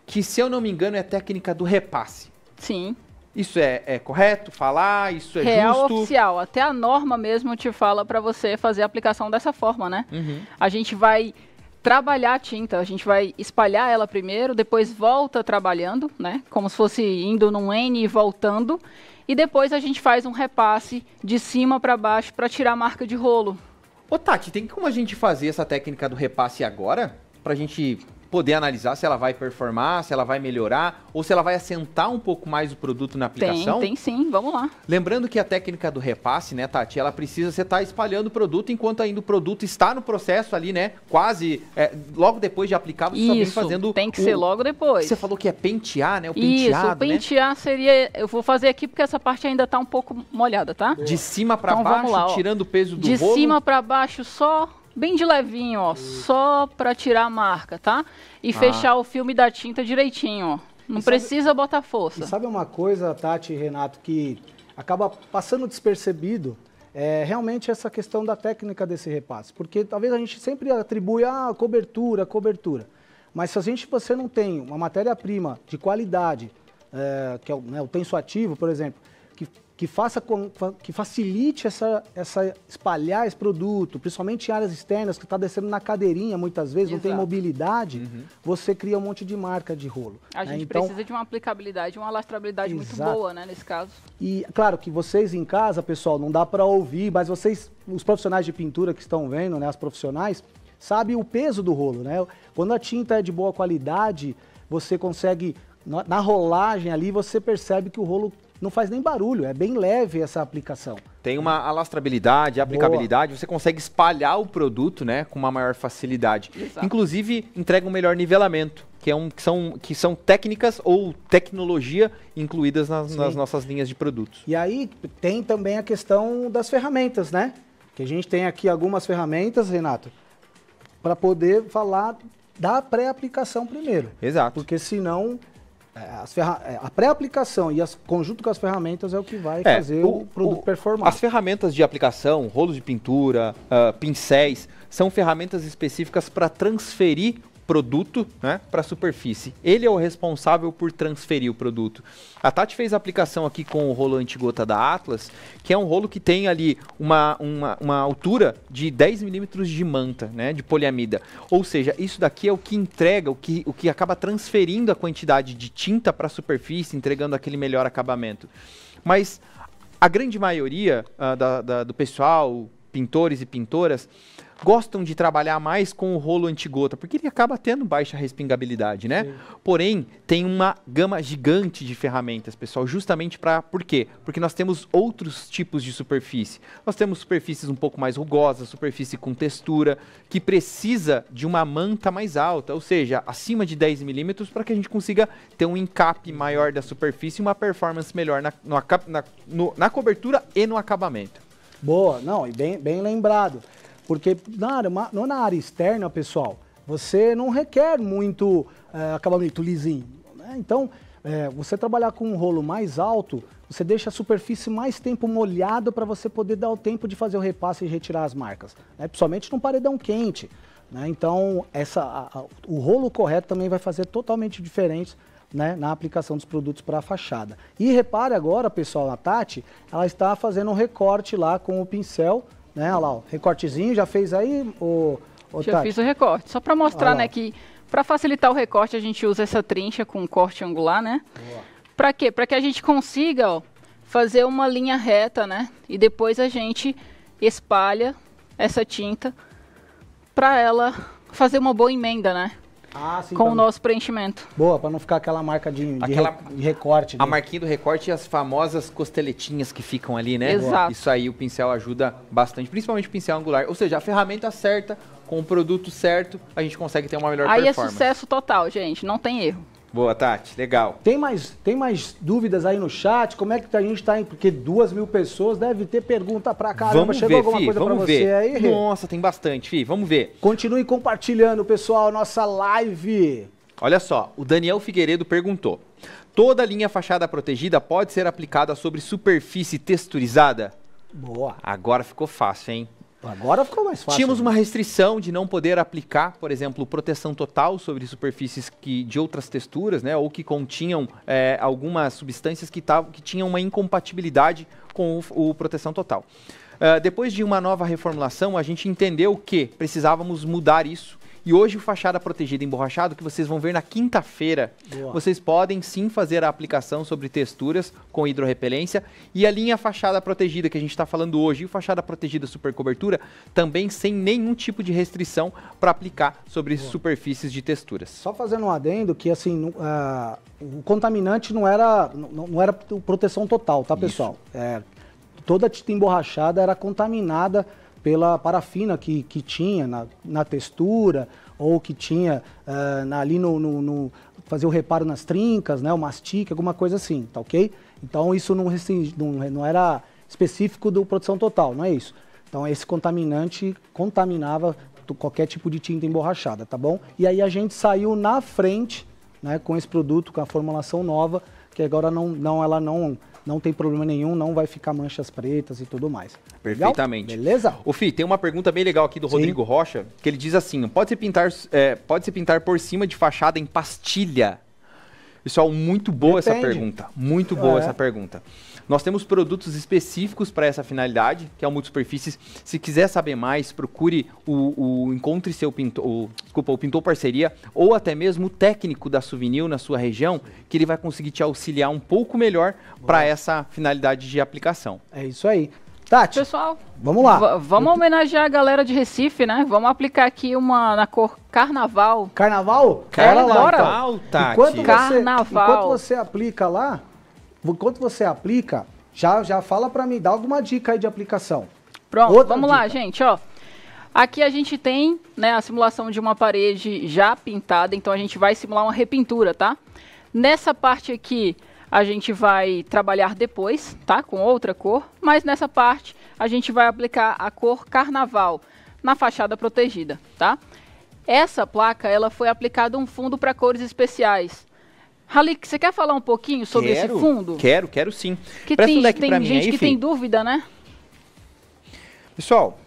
que, se eu não me engano, é a técnica do repasse. Sim. Isso é, é correto falar? Isso é Real justo? oficial. Até a norma mesmo te fala para você fazer a aplicação dessa forma, né? Uhum. A gente vai trabalhar a tinta, a gente vai espalhar ela primeiro, depois volta trabalhando, né? Como se fosse indo num N e voltando. E depois a gente faz um repasse de cima para baixo para tirar a marca de rolo. Ô Tati, tem como a gente fazer essa técnica do repasse agora? Pra gente poder analisar se ela vai performar, se ela vai melhorar ou se ela vai assentar um pouco mais o produto na aplicação? Tem, tem sim, vamos lá. Lembrando que a técnica do repasse, né, Tati, ela precisa você estar tá espalhando o produto enquanto ainda o produto está no processo ali, né? Quase é, logo depois de aplicar, você Isso, só vem fazendo. Tem que o, ser logo depois. Você falou que é pentear, né? O penteado. Isso, né? o pentear né? seria. Eu vou fazer aqui porque essa parte ainda está um pouco molhada, tá? De cima para então, baixo, lá, tirando o peso do De rolo. cima para baixo só bem de levinho, ó, só para tirar a marca, tá? E ah. fechar o filme da tinta direitinho, ó. Não precisa botar força. E sabe uma coisa, Tati e Renato, que acaba passando despercebido? É realmente essa questão da técnica desse repasse. Porque talvez a gente sempre atribui a ah, cobertura, cobertura. Mas se a gente, você não tem uma matéria-prima de qualidade, é, que é o, né, o tensoativo, por exemplo, que, faça que facilite essa, essa espalhar esse produto, principalmente em áreas externas, que está descendo na cadeirinha muitas vezes, Exato. não tem mobilidade, uhum. você cria um monte de marca de rolo. A né? gente então, precisa de uma aplicabilidade, uma lastrabilidade exato. muito boa, né, nesse caso. E claro que vocês em casa, pessoal, não dá para ouvir, mas vocês, os profissionais de pintura que estão vendo, né, as profissionais, sabem o peso do rolo, né? Quando a tinta é de boa qualidade, você consegue na rolagem ali você percebe que o rolo não faz nem barulho, é bem leve essa aplicação. Tem uma alastrabilidade, aplicabilidade, Boa. você consegue espalhar o produto né, com uma maior facilidade. Exato. Inclusive, entrega um melhor nivelamento, que, é um, que, são, que são técnicas ou tecnologia incluídas nas, nas nossas linhas de produtos. E aí tem também a questão das ferramentas, né? Que a gente tem aqui algumas ferramentas, Renato, para poder falar da pré-aplicação primeiro. Exato. Porque senão é, é, a pré-aplicação e as, conjunto com as ferramentas é o que vai é, fazer o, o produto performar. As ferramentas de aplicação, rolos de pintura, uh, pincéis, são ferramentas específicas para transferir produto né, para a superfície. Ele é o responsável por transferir o produto. A Tati fez a aplicação aqui com o rolo antigota da Atlas, que é um rolo que tem ali uma, uma, uma altura de 10 milímetros de manta, né, de poliamida. Ou seja, isso daqui é o que entrega, o que, o que acaba transferindo a quantidade de tinta para a superfície, entregando aquele melhor acabamento. Mas a grande maioria uh, da, da, do pessoal, pintores e pintoras, gostam de trabalhar mais com o rolo antigota, porque ele acaba tendo baixa respingabilidade, né? Sim. Porém, tem uma gama gigante de ferramentas, pessoal, justamente para por quê? Porque nós temos outros tipos de superfície. Nós temos superfícies um pouco mais rugosas, superfície com textura, que precisa de uma manta mais alta, ou seja, acima de 10 milímetros, para que a gente consiga ter um encape maior da superfície e uma performance melhor na, no, na, no, na cobertura e no acabamento. Boa, não, e bem, bem lembrado. Porque na área, não é na área externa, pessoal, você não requer muito é, acabamento lisinho. Né? Então, é, você trabalhar com um rolo mais alto, você deixa a superfície mais tempo molhada para você poder dar o tempo de fazer o repasse e retirar as marcas. Né? Principalmente num paredão quente. Né? Então, essa, a, a, o rolo correto também vai fazer totalmente diferente né, na aplicação dos produtos para a fachada. E repare agora, pessoal, a Tati, ela está fazendo um recorte lá com o pincel, né? Olha lá, o recortezinho, já fez aí o... o já fiz o recorte, só para mostrar, né, que para facilitar o recorte a gente usa essa trincha com corte angular, né? Para quê? Para que a gente consiga, ó, fazer uma linha reta, né? E depois a gente espalha essa tinta para ela fazer uma boa emenda, né? ah, sim, com o nosso preenchimento. Boa, para não ficar aquela marca de, de aquela, re, de recorte. Né? A marquinha do recorte e as famosas costeletinhas que ficam ali, né? Exato. Isso aí o pincel ajuda bastante, principalmente o pincel angular. Ou seja, a ferramenta certa, com o produto certo, a gente consegue ter uma melhor aí é performance. Aí é sucesso total, gente, não tem erro. Boa, Tati. Legal. Tem mais, tem mais dúvidas aí no chat? Como é que a gente está em... Porque duas mil pessoas deve ter pergunta pra caramba. Vamos Chegou ver, alguma coisa vamos ver. você aí? Nossa, tem bastante, Fih. Vamos ver. Continue compartilhando, pessoal, nossa live. Olha só, o Daniel Figueiredo perguntou. Toda linha fachada protegida pode ser aplicada sobre superfície texturizada? Boa. Agora ficou fácil, hein? Agora ficou mais fácil. Tínhamos né? uma restrição de não poder aplicar, por exemplo, proteção total sobre superfícies que, de outras texturas, né, ou que continham é, algumas substâncias que, tavam, que tinham uma incompatibilidade com o, o proteção total. Uh, depois de uma nova reformulação, a gente entendeu que precisávamos mudar isso e hoje o Fachada Protegida Emborrachado, que vocês vão ver na quinta-feira, vocês podem sim fazer a aplicação sobre texturas com hidrorrepelência. E a linha Fachada Protegida que a gente está falando hoje e o Fachada Protegida Super Cobertura, também sem nenhum tipo de restrição para aplicar sobre Boa. superfícies de texturas. Só fazendo um adendo que assim, uh, o contaminante não era, não, não era proteção total, tá pessoal? É, toda a tinta emborrachada era contaminada pela parafina que, que tinha na, na textura ou que tinha uh, na, ali no, no, no, fazer o reparo nas trincas, né, o mastique, alguma coisa assim, tá ok? Então isso não, não, não era específico do produção total, não é isso. Então esse contaminante contaminava qualquer tipo de tinta emborrachada, tá bom? E aí a gente saiu na frente, né, com esse produto, com a formulação nova, que agora não, não ela não não tem problema nenhum, não vai ficar manchas pretas e tudo mais. Perfeitamente. Legal? Beleza? O Fih tem uma pergunta bem legal aqui do Sim. Rodrigo Rocha, que ele diz assim: pode-se pintar, é, pode pintar por cima de fachada em pastilha? Isso é muito boa Depende. essa pergunta. Muito boa é. essa pergunta. Nós temos produtos específicos para essa finalidade, que é o Multisuperfícies. Se quiser saber mais, procure o, o Encontre seu pintor, o, desculpa, o pintor parceria, ou até mesmo o técnico da Souvenir na sua região, que ele vai conseguir te auxiliar um pouco melhor para essa finalidade de aplicação. É isso aí. Tati. Pessoal, vamos lá. Vamos homenagear a galera de Recife, né? Vamos aplicar aqui uma na cor carnaval. Carnaval? Carnaval, lá, então. Tati. Enquanto você, Carnaval. Enquanto você aplica lá, quando você aplica, já, já fala para mim, dá alguma dica aí de aplicação. Pronto, Outra vamos dica. lá, gente, ó. Aqui a gente tem né, a simulação de uma parede já pintada, então a gente vai simular uma repintura, tá? Nessa parte aqui a gente vai trabalhar depois, tá? Com outra cor, mas nessa parte a gente vai aplicar a cor carnaval na fachada protegida, tá? Essa placa ela foi aplicada um fundo para cores especiais, Halik, você quer falar um pouquinho sobre quero, esse fundo? Quero, quero sim. Que Presta tem, um leque tem mim gente aí, que tem dúvida, né? Pessoal,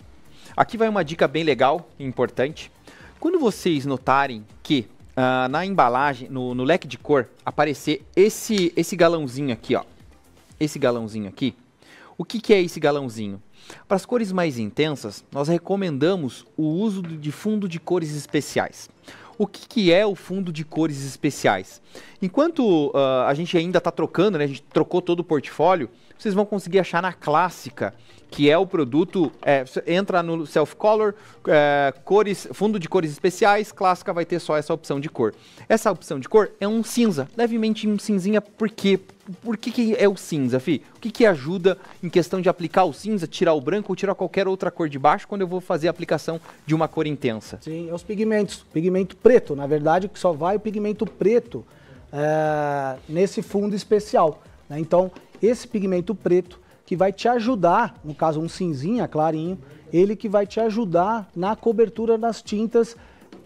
aqui vai uma dica bem legal e importante. Quando vocês notarem que uh, na embalagem, no, no leque de cor, aparecer esse, esse galãozinho aqui, ó. Esse galãozinho aqui. O que, que é esse galãozinho? Para as cores mais intensas, nós recomendamos o uso de fundo de cores especiais o que, que é o fundo de cores especiais. Enquanto uh, a gente ainda está trocando, né, a gente trocou todo o portfólio, vocês vão conseguir achar na clássica, que é o produto. É, entra no Self Color, é, cores, fundo de cores especiais, clássica vai ter só essa opção de cor. Essa opção de cor é um cinza, levemente um cinzinha, por quê? Por que, que é o cinza, Fi? O que, que ajuda em questão de aplicar o cinza, tirar o branco ou tirar qualquer outra cor de baixo quando eu vou fazer a aplicação de uma cor intensa? Sim, é os pigmentos. Pigmento preto, na verdade, que só vai o pigmento preto é, nesse fundo especial. Né? Então, esse pigmento preto que vai te ajudar, no caso um cinzinha clarinho, ele que vai te ajudar na cobertura das tintas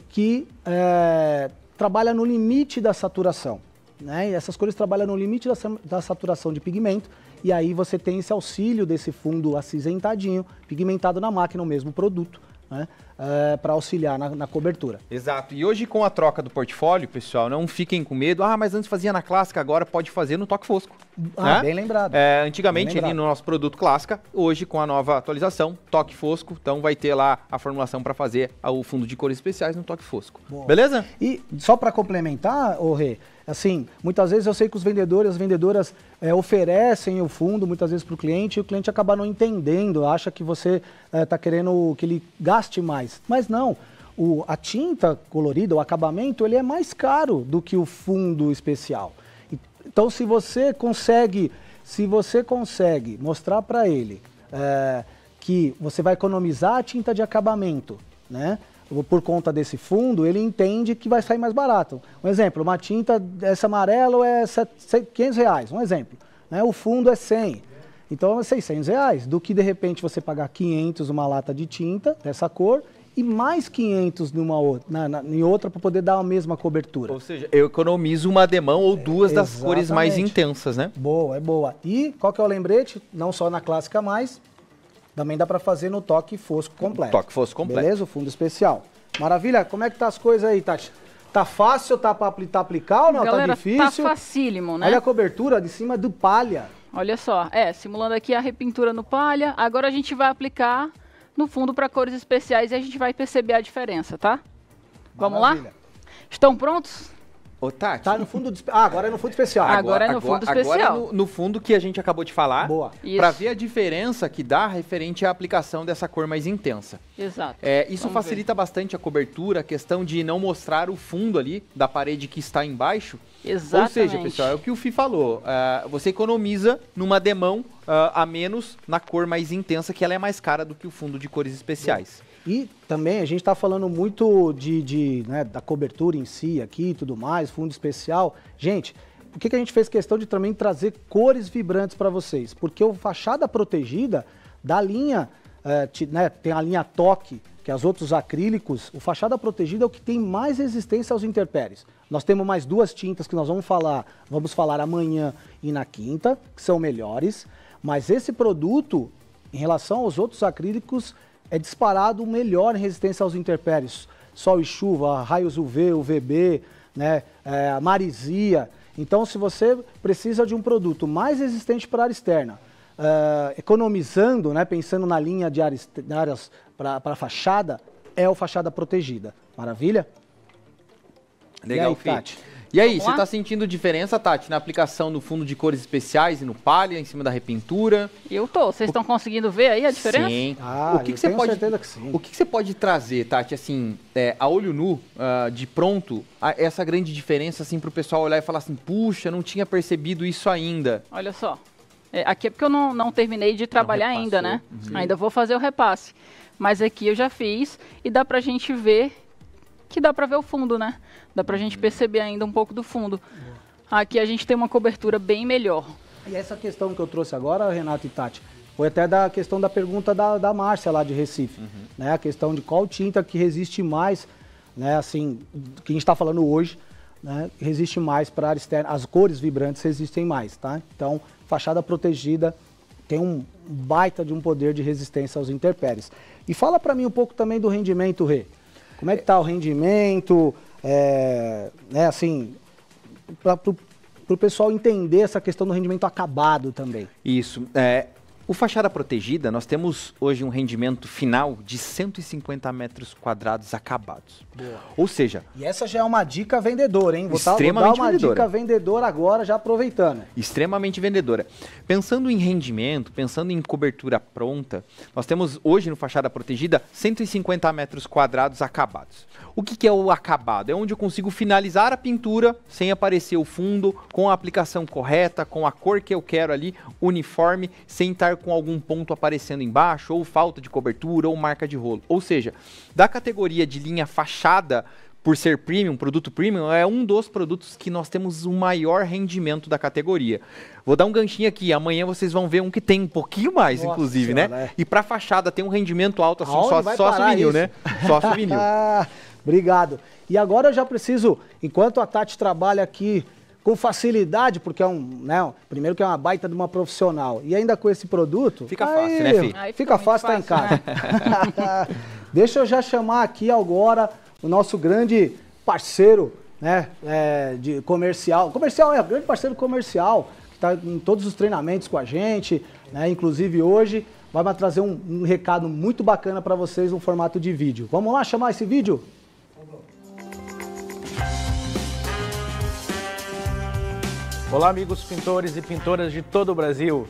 que é, trabalha no limite da saturação. Né? E essas cores trabalham no limite da, da saturação de pigmento e aí você tem esse auxílio desse fundo acinzentadinho, pigmentado na máquina, o mesmo produto, né, eh, para auxiliar na, na, cobertura. Exato. E hoje, com a troca do portfólio, pessoal, não fiquem com medo. Ah, mas antes fazia na clássica, agora pode fazer no toque fosco. Ah, né? bem lembrado. É, antigamente, bem lembrado. ali no nosso produto clássica, hoje, com a nova atualização, toque fosco. Então, vai ter lá a formulação para fazer o fundo de cores especiais no toque fosco. Boa. Beleza? E só para complementar, ô Rê, Assim, muitas vezes eu sei que os vendedores, as vendedoras é, oferecem o fundo muitas vezes para o cliente e o cliente acaba não entendendo, acha que você está eh, é, querendo que ele gaste mais. Mas não. O, a tinta colorida, o acabamento, ele é mais caro do que o fundo especial. Então, se você consegue, se você consegue mostrar para ele é, que você vai economizar a tinta de acabamento, né? por conta desse fundo, ele entende que vai sair mais barato. Um exemplo, uma tinta, essa amarelo é 500 reais, um exemplo. Né? O fundo é 100, então é 600 reais. Do que de repente você pagar 500 uma lata de tinta dessa cor e mais 500 numa outra, na, na, em outra para poder dar a mesma cobertura. Ou seja, eu economizo uma demão ou duas é, das cores mais intensas, né? Boa, é boa. E qual que é o lembrete? Não só na clássica mais, também dá para fazer no toque fosco completo. Toque fosco completo. Beleza? O fundo especial. Maravilha? Como é que tá as coisas aí, Tati? Tá fácil, tá para tá aplicar ou não? Tá Galera, tá difícil? Tá facílimo, né? Olha a cobertura de cima do palha. Olha só, é, simulando aqui a repintura no palha. Agora a gente vai aplicar no fundo para cores especiais e a gente vai perceber a diferença, tá? Maravilha. Vamos lá? Estão prontos? Ô, Tati. Tá no fundo do... Ah, agora é no fundo especial. Agora, agora é no agora, fundo especial. Agora no, no, fundo que a gente acabou de falar. Boa. Para ver a diferença que dá referente à aplicação dessa cor mais intensa. Exato. É, isso Vamos facilita ver. bastante a cobertura, a questão de não mostrar o fundo ali da parede que está embaixo. Exatamente. Ou seja, pessoal, é o que o Fi falou. Uh, você economiza numa demão uh, a menos na cor mais intensa, que ela é mais cara do que o fundo de cores especiais. E também a gente está falando muito de, de né, da cobertura em si aqui e tudo mais, fundo especial. Gente, por que, que a gente fez questão de também trazer cores vibrantes para vocês? Porque o fachada protegida da linha, é, né, tem a linha toque, que é os outros acrílicos, o fachada protegida é o que tem mais resistência aos interpéres Nós temos mais duas tintas que nós vamos falar, vamos falar amanhã e na quinta, que são melhores, mas esse produto, em relação aos outros acrílicos, é disparado o melhor em resistência aos intempéries. Sol e chuva, raios UV, UVB, né, é, marisia. Então, se você precisa de um produto mais resistente para a área externa, é, economizando, né, pensando na linha de áreas, para para fachada, é o fachada protegida. Maravilha? Legal, e aí, Fih. Tati? E aí, Vamos você está sentindo diferença, Tati, na aplicação do fundo de cores especiais e no palha, em cima da repintura? Eu tô. Vocês estão o... conseguindo ver aí a diferença? Sim. Ah, o que, que você pode, certeza que sim. O que, que você pode trazer, Tati, assim, é, a olho nu, uh, de pronto, a, essa grande diferença, assim, para o pessoal olhar e falar assim, puxa, não tinha percebido isso ainda. Olha só. É, aqui é porque eu não, não terminei de trabalhar ainda, né? Uhum. Ainda vou fazer o repasse. Mas aqui eu já fiz e dá para a gente ver que dá para ver o fundo, né? Dá para a gente perceber ainda um pouco do fundo. Aqui a gente tem uma cobertura bem melhor. E essa questão que eu trouxe agora, Renato e Tati, foi até da questão da pergunta da, da Márcia lá de Recife, uhum. né? A questão de qual tinta que resiste mais, né? Assim, que a gente está falando hoje, né? Resiste mais para a área externa. As cores vibrantes resistem mais, tá? Então, fachada protegida tem um baita de um poder de resistência aos intempéries. E fala para mim um pouco também do rendimento, Rê. Como é que está o rendimento? É, né, assim, para o pessoal entender essa questão do rendimento acabado também. Isso. É, o Fachada Protegida, nós temos hoje um rendimento final de 150 metros quadrados acabados. Boa. Ou seja. E essa já é uma dica vendedora, hein? Vou extremamente dar uma vendedora. dica vendedora agora, já aproveitando. Extremamente vendedora. Pensando em rendimento, pensando em cobertura pronta, nós temos hoje no Fachada Protegida 150 metros quadrados acabados. O que, que é o acabado? É onde eu consigo finalizar a pintura sem aparecer o fundo, com a aplicação correta, com a cor que eu quero ali, uniforme, sem estar com algum ponto aparecendo embaixo, ou falta de cobertura, ou marca de rolo. Ou seja, da categoria de linha fachada por ser premium, produto premium, é um dos produtos que nós temos o maior rendimento da categoria. Vou dar um ganchinho aqui, amanhã vocês vão ver um que tem um pouquinho mais, Nossa inclusive, senhora, né? É. E para fachada tem um rendimento alto, assim, só, a souvenir, né? isso? né? Só souvenir. Obrigado. E agora eu já preciso, enquanto a Tati trabalha aqui com facilidade, porque é um, né, primeiro que é uma baita de uma profissional, e ainda com esse produto... Fica aí, fácil, né, Fih? Fica, fica fácil, fácil, tá em né? casa. Né? Deixa eu já chamar aqui agora o nosso grande parceiro né, é, de comercial. Comercial é, o grande parceiro comercial, que está em todos os treinamentos com a gente, né, inclusive hoje vai me trazer um, um recado muito bacana para vocês no formato de vídeo. Vamos lá chamar esse vídeo? Olá, amigos pintores e pintoras de todo o Brasil.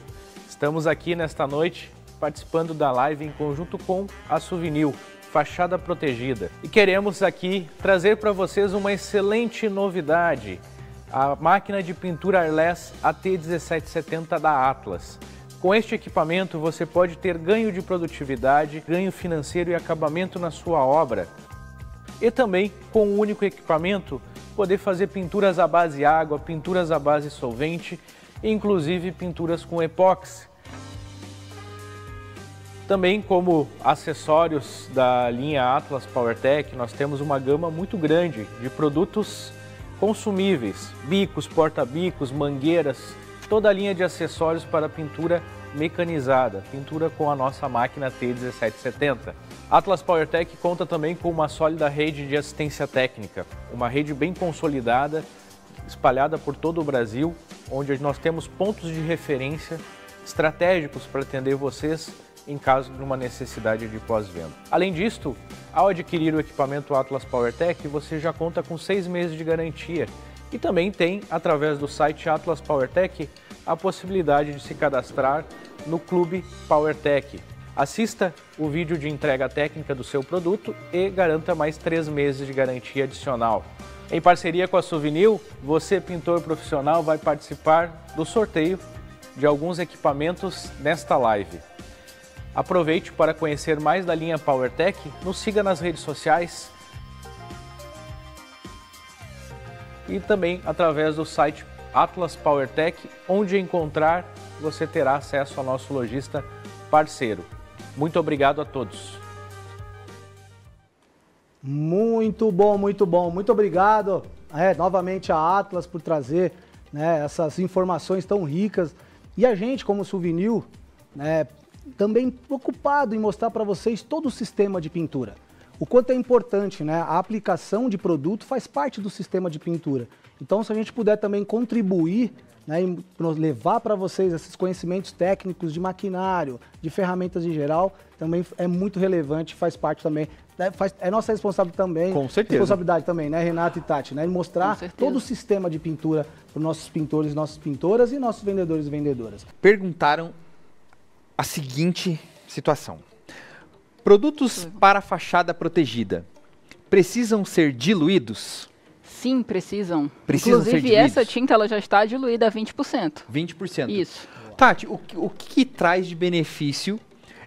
Estamos aqui nesta noite participando da live em conjunto com a Souvenir, Fachada Protegida. E queremos aqui trazer para vocês uma excelente novidade, a máquina de pintura Airless AT1770 da Atlas. Com este equipamento, você pode ter ganho de produtividade, ganho financeiro e acabamento na sua obra. E também, com um único equipamento, poder fazer pinturas à base água, pinturas à base solvente, inclusive pinturas com epóxi. Também como acessórios da linha Atlas PowerTech, nós temos uma gama muito grande de produtos consumíveis, bicos, porta-bicos, mangueiras, toda a linha de acessórios para pintura mecanizada, pintura com a nossa máquina T1770. Atlas PowerTech conta também com uma sólida rede de assistência técnica, uma rede bem consolidada, espalhada por todo o Brasil, onde nós temos pontos de referência estratégicos para atender vocês em caso de uma necessidade de pós-venda. Além disto, ao adquirir o equipamento Atlas PowerTech, você já conta com seis meses de garantia e também tem, através do site Atlas PowerTech, a possibilidade de se cadastrar no Clube PowerTech. Assista o vídeo de entrega técnica do seu produto e garanta mais três meses de garantia adicional. Em parceria com a Souvenir, você, pintor profissional, vai participar do sorteio de alguns equipamentos nesta live. Aproveite para conhecer mais da linha PowerTech, nos siga nas redes sociais e também através do site Atlas PowerTech, onde encontrar você terá acesso ao nosso lojista parceiro. Muito obrigado a todos. Muito bom, muito bom. Muito obrigado é, novamente a Atlas por trazer né, essas informações tão ricas. E a gente, como souvenir, né, também preocupado em mostrar para vocês todo o sistema de pintura. O quanto é importante, né? A aplicação de produto faz parte do sistema de pintura. Então, se a gente puder também contribuir né, e levar para vocês esses conhecimentos técnicos de maquinário, de ferramentas em geral, também é muito relevante, faz parte também, né, faz, é nossa responsável também, Com certeza. responsabilidade também, né, Renato e Tati, né, mostrar todo o sistema de pintura para nossos pintores, nossas pintoras e nossos vendedores e vendedoras. Perguntaram a seguinte situação: produtos para fachada protegida precisam ser diluídos? Sim, precisam. precisam Inclusive, essa tinta ela já está diluída a 20%. 20%. Isso. Tati, o, o que, que traz de benefício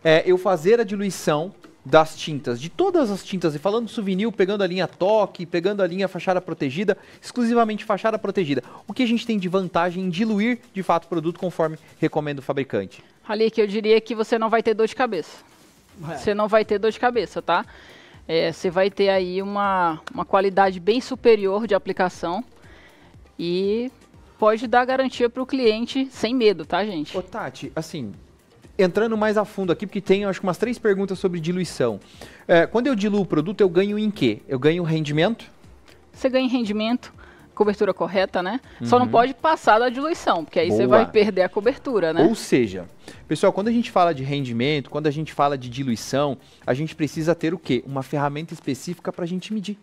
é, eu fazer a diluição das tintas, de todas as tintas, e falando souvenir, pegando a linha toque, pegando a linha fachada protegida, exclusivamente fachada protegida. O que a gente tem de vantagem em diluir de fato o produto conforme recomenda o fabricante? Ali que eu diria que você não vai ter dor de cabeça. É. Você não vai ter dor de cabeça, tá? É, você vai ter aí uma, uma qualidade bem superior de aplicação e pode dar garantia para o cliente sem medo, tá, gente? Ô, Tati, assim, entrando mais a fundo aqui, porque tem acho que umas três perguntas sobre diluição. É, quando eu diluo o produto, eu ganho em quê? Eu ganho rendimento? Você ganha em rendimento, cobertura correta, né? Uhum. Só não uhum. pode passar da diluição, porque aí Boa. você vai perder a cobertura, né? Ou seja, pessoal, quando a gente fala de rendimento, quando a gente fala de diluição, a gente precisa ter o quê? Uma ferramenta específica para a gente medir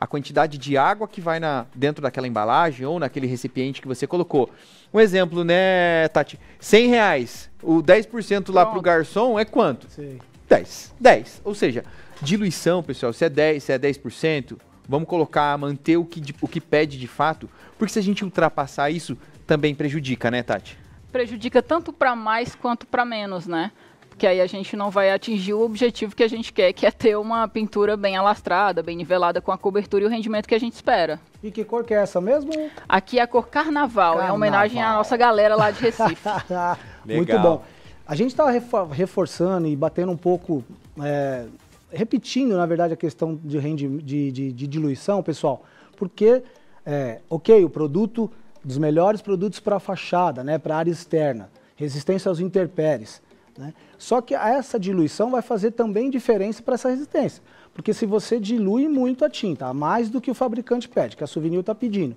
a quantidade de água que vai na, dentro daquela embalagem ou naquele recipiente que você colocou. Um exemplo, né, Tati? 100 reais. O 10% lá Pronto. pro garçom é quanto? Sim. 10. 10. Ou seja, diluição, pessoal, se é 10, se é 10%, vamos colocar, manter o que, o que pede de fato, porque se a gente ultrapassar isso, também prejudica, né, Tati? Prejudica tanto para mais quanto para menos, né? que aí a gente não vai atingir o objetivo que a gente quer, que é ter uma pintura bem alastrada, bem nivelada com a cobertura e o rendimento que a gente espera. E que cor que é essa mesmo? Aqui é a cor Carnaval, Carnaval. é homenagem à nossa galera lá de Recife. Muito bom. A gente tá estava reforçando e batendo um pouco, é, repetindo, na verdade, a questão de, rendi, de, de, de diluição, pessoal, porque, é, ok, o produto, dos melhores produtos para a fachada, né, para a área externa, resistência aos intempéries, né? Só que essa diluição vai fazer também diferença para essa resistência. Porque se você dilui muito a tinta, a mais do que o fabricante pede, que a Souvenir está pedindo,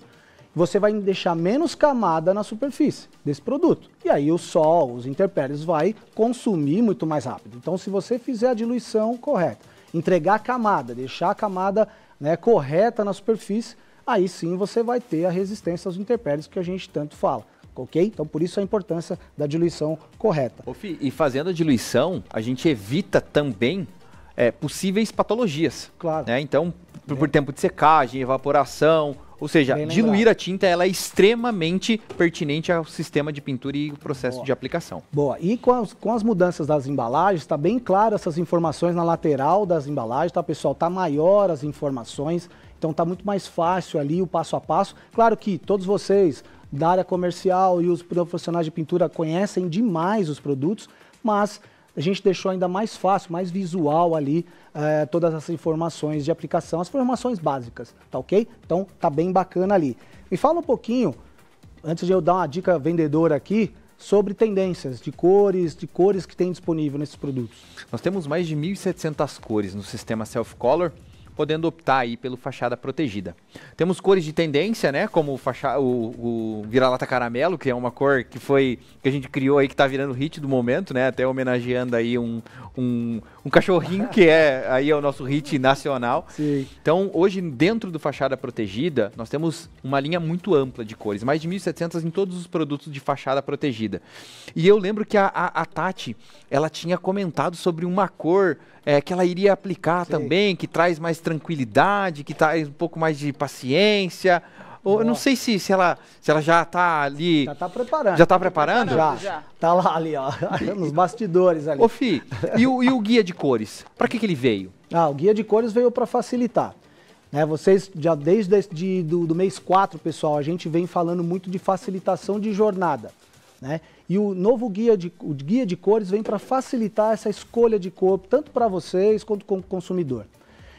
você vai deixar menos camada na superfície desse produto. E aí o sol, os intempéries, vai consumir muito mais rápido. Então se você fizer a diluição correta, entregar a camada, deixar a camada né, correta na superfície, aí sim você vai ter a resistência aos intempéries que a gente tanto fala ok? Então, por isso a importância da diluição correta. Ô, Fih, e fazendo a diluição, a gente evita também é, possíveis patologias. Claro. Né? Então, por, por tempo de secagem, evaporação, ou seja, diluir a tinta ela é extremamente pertinente ao sistema de pintura e o processo Boa. de aplicação. Boa, e com as, com as mudanças das embalagens, está bem claro essas informações na lateral das embalagens, tá pessoal? está maior as informações, então está muito mais fácil ali o passo a passo. Claro que todos vocês, da área comercial e os profissionais de pintura conhecem demais os produtos, mas a gente deixou ainda mais fácil, mais visual ali eh, todas as informações de aplicação, as informações básicas, tá ok? Então tá bem bacana ali. Me fala um pouquinho, antes de eu dar uma dica vendedora aqui, sobre tendências de cores, de cores que tem disponível nesses produtos. Nós temos mais de 1.700 cores no sistema Self Color podendo optar aí pelo fachada protegida. Temos cores de tendência, né? Como o, facha... o, o vira-lata caramelo, que é uma cor que foi que a gente criou aí que está virando hit do momento, né? Até homenageando aí um, um, um cachorrinho que é aí é o nosso hit nacional. Sim. Então, hoje dentro do fachada protegida, nós temos uma linha muito ampla de cores, mais de 1700 em todos os produtos de fachada protegida. E eu lembro que a, a, a Tati, ela tinha comentado sobre uma cor é, que ela iria aplicar Sim. também, que traz mais tranquilidade, que traz um pouco mais de paciência. Ou, eu não sei se, se, ela, se ela já está ali. Já está preparando. Já está preparando? Já. está lá ali, ó. nos bastidores ali. Ô, Fi, e o, e o guia de cores? Para que, que ele veio? Ah, o guia de cores veio para facilitar. Né, vocês já desde de, do, do mês 4, pessoal, a gente vem falando muito de facilitação de jornada. Né? E o novo guia de, o guia de cores vem para facilitar essa escolha de cor, tanto para vocês quanto como consumidor.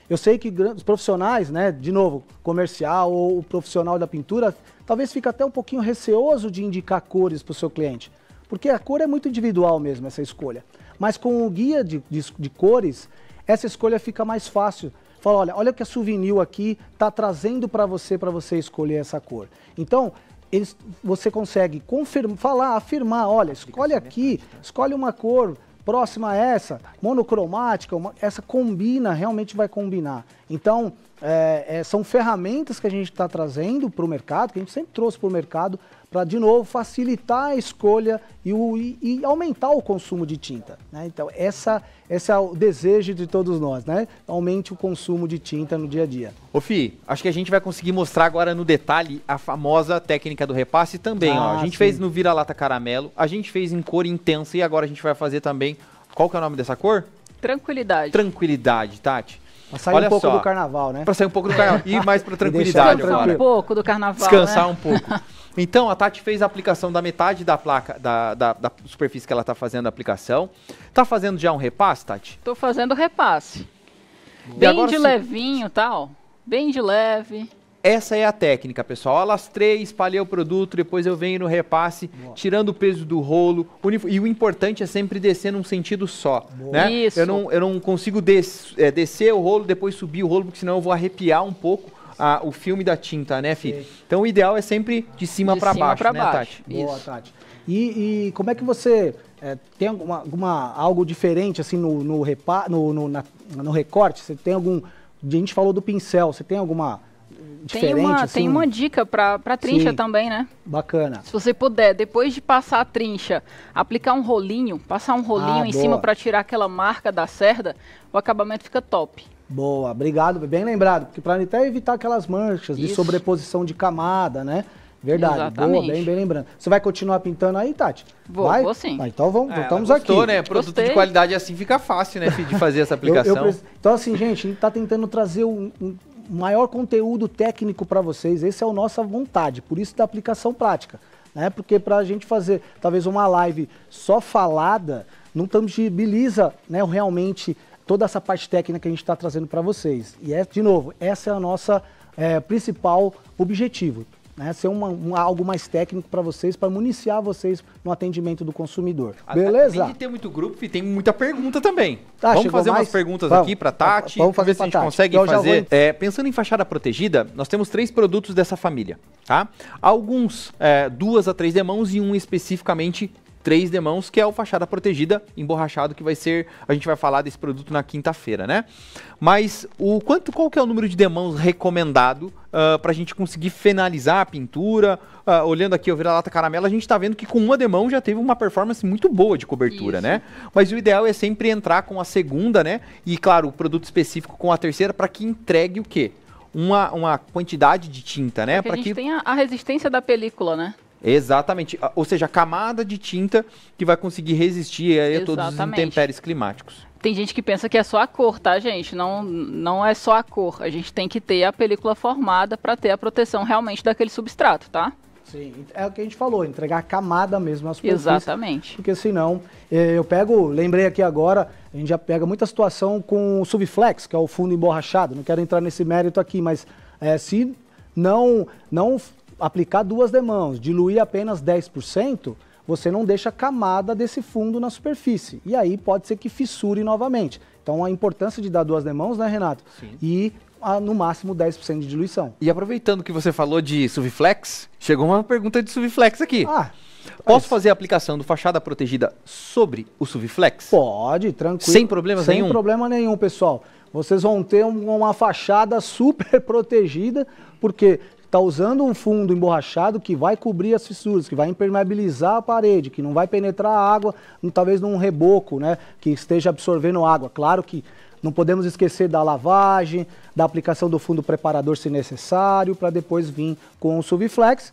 Eu sei que os profissionais, né, de novo, comercial ou o profissional da pintura, talvez fique até um pouquinho receoso de indicar cores para o seu cliente, porque a cor é muito individual mesmo, essa escolha. Mas com o guia de, de, de cores, essa escolha fica mais fácil. Fala, olha, olha o que a Souvenir aqui está trazendo para você, para você escolher essa cor. Então, eles, você consegue confirmar, falar, afirmar, olha, escolhe aqui, tá. escolhe uma cor próxima a essa, tá. monocromática, uma, essa combina, realmente vai combinar. Então, é, é, são ferramentas que a gente está trazendo para o mercado, que a gente sempre trouxe para o mercado, para de novo facilitar a escolha e, o, e, e aumentar o consumo de tinta. Né? Então, essa, esse é o desejo de todos nós, né? Aumente o consumo de tinta no dia a dia. Ô Fih, acho que a gente vai conseguir mostrar agora no detalhe a famosa técnica do repasse também. Ah, ó. A gente sim. fez no vira-lata caramelo, a gente fez em cor intensa e agora a gente vai fazer também. Qual que é o nome dessa cor? Tranquilidade. Tranquilidade, Tati. Pra sair Olha um pouco só, do carnaval, né? Pra sair um pouco do carnaval. E mais pra tranquilidade agora. um pouco do carnaval. Descansar né? um pouco. Então, a Tati fez a aplicação da metade da placa, da, da, da superfície que ela está fazendo a aplicação. Tá fazendo já um repasse, Tati? Tô fazendo repasse. Bem de se... levinho tal. Bem de leve. Essa é a técnica, pessoal. Alastrei, espalhei o produto, depois eu venho no repasse, Boa. tirando o peso do rolo. E o importante é sempre descer num sentido só. Né? Isso. Eu não, eu não consigo des, é, descer o rolo, depois subir o rolo, porque senão eu vou arrepiar um pouco a, o filme da tinta, né, Fih? Então o ideal é sempre de cima para baixo, pra né, baixo. Tati? Boa, Tati. E, e, como é que você é, tem alguma, alguma, algo diferente assim no, no, repa, no, no, na, no recorte? Você tem algum. A gente falou do pincel, você tem alguma diferente. Tem uma, assim. tem uma dica para trincha Sim. também, né? Bacana. Se você puder, depois de passar a trincha, aplicar um rolinho, passar um rolinho ah, em boa. cima para tirar aquela marca da cerda, o acabamento fica top. Boa, obrigado, bem lembrado, porque para até evitar aquelas manchas Isso. de sobreposição de camada, né? Verdade, Exatamente. boa, bem, bem lembrando. Você vai continuar pintando aí, Tati? Vou, vai? vou sim. Vai, ah, então vamos, é, estamos gostou, aqui. né? Produto Gostei. de qualidade assim fica fácil, né, de fazer essa aplicação. eu, eu, então assim, gente, a gente tá tentando trazer um, um maior conteúdo técnico para vocês. Essa é a nossa vontade, por isso da aplicação prática. Né? Porque para a gente fazer talvez uma live só falada, não tangibiliza né, realmente toda essa parte técnica que a gente está trazendo para vocês. E, é, de novo, essa é a nossa é, principal objetivo, né, ser uma, um, algo mais técnico para vocês, para municiar vocês no atendimento do consumidor. A, Beleza? Além de ter muito grupo, tem muita pergunta também. Tá, vamos fazer mais? umas perguntas vamos. aqui para Tati, vamos fazer ver se a gente Tati. consegue Eu fazer. É, pensando em fachada protegida, nós temos três produtos dessa família, tá? Alguns, é, duas a três demãos e um especificamente três demãos, que é o fachada protegida emborrachado, que vai ser. A gente vai falar desse produto na quinta-feira, né? Mas o quanto, qual que é o número de demãos recomendado uh, ah, para a gente conseguir finalizar a pintura? Uh, olhando aqui o vira-lata caramelo, a gente está vendo que com uma demão já teve uma performance muito boa de cobertura, né? Isso. né? Mas o ideal é sempre entrar com a segunda, né? E claro, o produto específico com a terceira para que entregue o quê? Uma, uma quantidade de tinta, né? Para que, que... tenha a resistência da película, né? Exatamente. Ah, ou seja, a camada de tinta que vai conseguir resistir a todos os intempéries climáticos. Tem gente que pensa que é só a cor, tá, gente? Não, não é só a cor. A gente tem que ter a película formada para ter a proteção realmente daquele substrato, tá? Sim, é o que a gente falou, entregar camada mesmo às pessoas. Exatamente. Porque senão, eh, eu pego, lembrei aqui agora, a gente já pega muita situação com o Subflex, que é o fundo emborrachado, não quero entrar nesse mérito aqui, mas é, se não, não aplicar duas demãos, diluir apenas 10%, você não deixa camada desse fundo na superfície. E aí pode ser que fissure novamente. Então a importância de dar duas demãos, né, Renato? Sim. E a, no máximo 10% de diluição. E aproveitando que você falou de Suviflex, chegou uma pergunta de Suviflex aqui. Ah, Posso fazer a aplicação do fachada protegida sobre o Suviflex? Pode, tranquilo. Sem problema Sem nenhum? Sem problema nenhum, pessoal. Vocês vão ter uma fachada super protegida, porque está usando um fundo emborrachado que vai cobrir as fissuras, que vai impermeabilizar a parede, que não vai penetrar a água, talvez num reboco, né, que esteja absorvendo água. Claro que não podemos esquecer da lavagem, da aplicação do fundo preparador se necessário, para depois vir com o Suviflex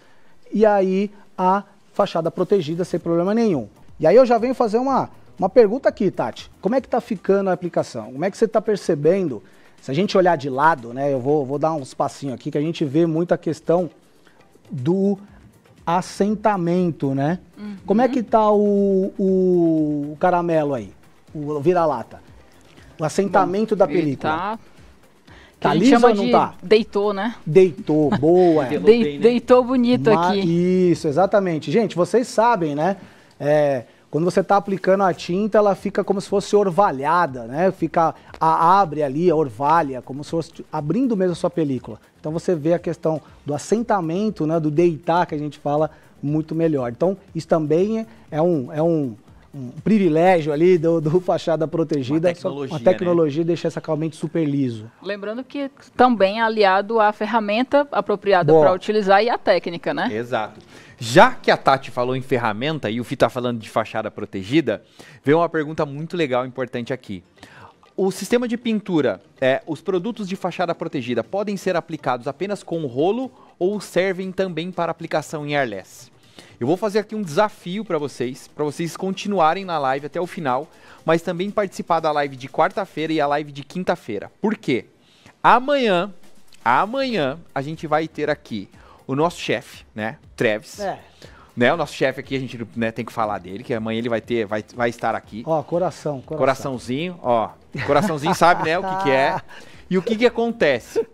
e aí a fachada protegida sem problema nenhum. E aí eu já venho fazer uma, uma pergunta aqui, Tati. Como é que está ficando a aplicação? Como é que você está percebendo se a gente olhar de lado, né, eu vou, vou dar uns passinhos aqui, que a gente vê muita questão do assentamento, né? Uhum. Como é que tá o, o caramelo aí? O vira-lata? O assentamento Bom, da película. Tá... Tá a lisa ou não de tá? Deitou, né? Deitou, boa. De, deitou bonito aqui. Isso, exatamente. Gente, vocês sabem, né? É, quando você está aplicando a tinta, ela fica como se fosse orvalhada, né? Fica, a, abre ali, a orvalha, como se fosse abrindo mesmo a sua película. Então você vê a questão do assentamento, né? Do deitar, que a gente fala, muito melhor. Então isso também é um, é um um privilégio ali do, do fachada protegida. Uma tecnologia, uma tecnologia né? deixa essa calmente super liso. Lembrando que também é aliado à ferramenta apropriada para utilizar e à técnica, né? Exato. Já que a Tati falou em ferramenta e o Fi está falando de fachada protegida, veio uma pergunta muito legal, importante aqui. O sistema de pintura, é, os produtos de fachada protegida podem ser aplicados apenas com rolo ou servem também para aplicação em airless? Eu vou fazer aqui um desafio para vocês, para vocês continuarem na live até o final, mas também participar da live de quarta-feira e a live de quinta-feira. Por quê? Amanhã, amanhã a gente vai ter aqui o nosso chefe, né, Treves? É. Né, o nosso chefe aqui, a gente né, tem que falar dele, que amanhã ele vai ter, vai, vai estar aqui. Ó, coração, coração. Coraçãozinho, ó. Coraçãozinho sabe, né, o que, que é. E o que, que acontece?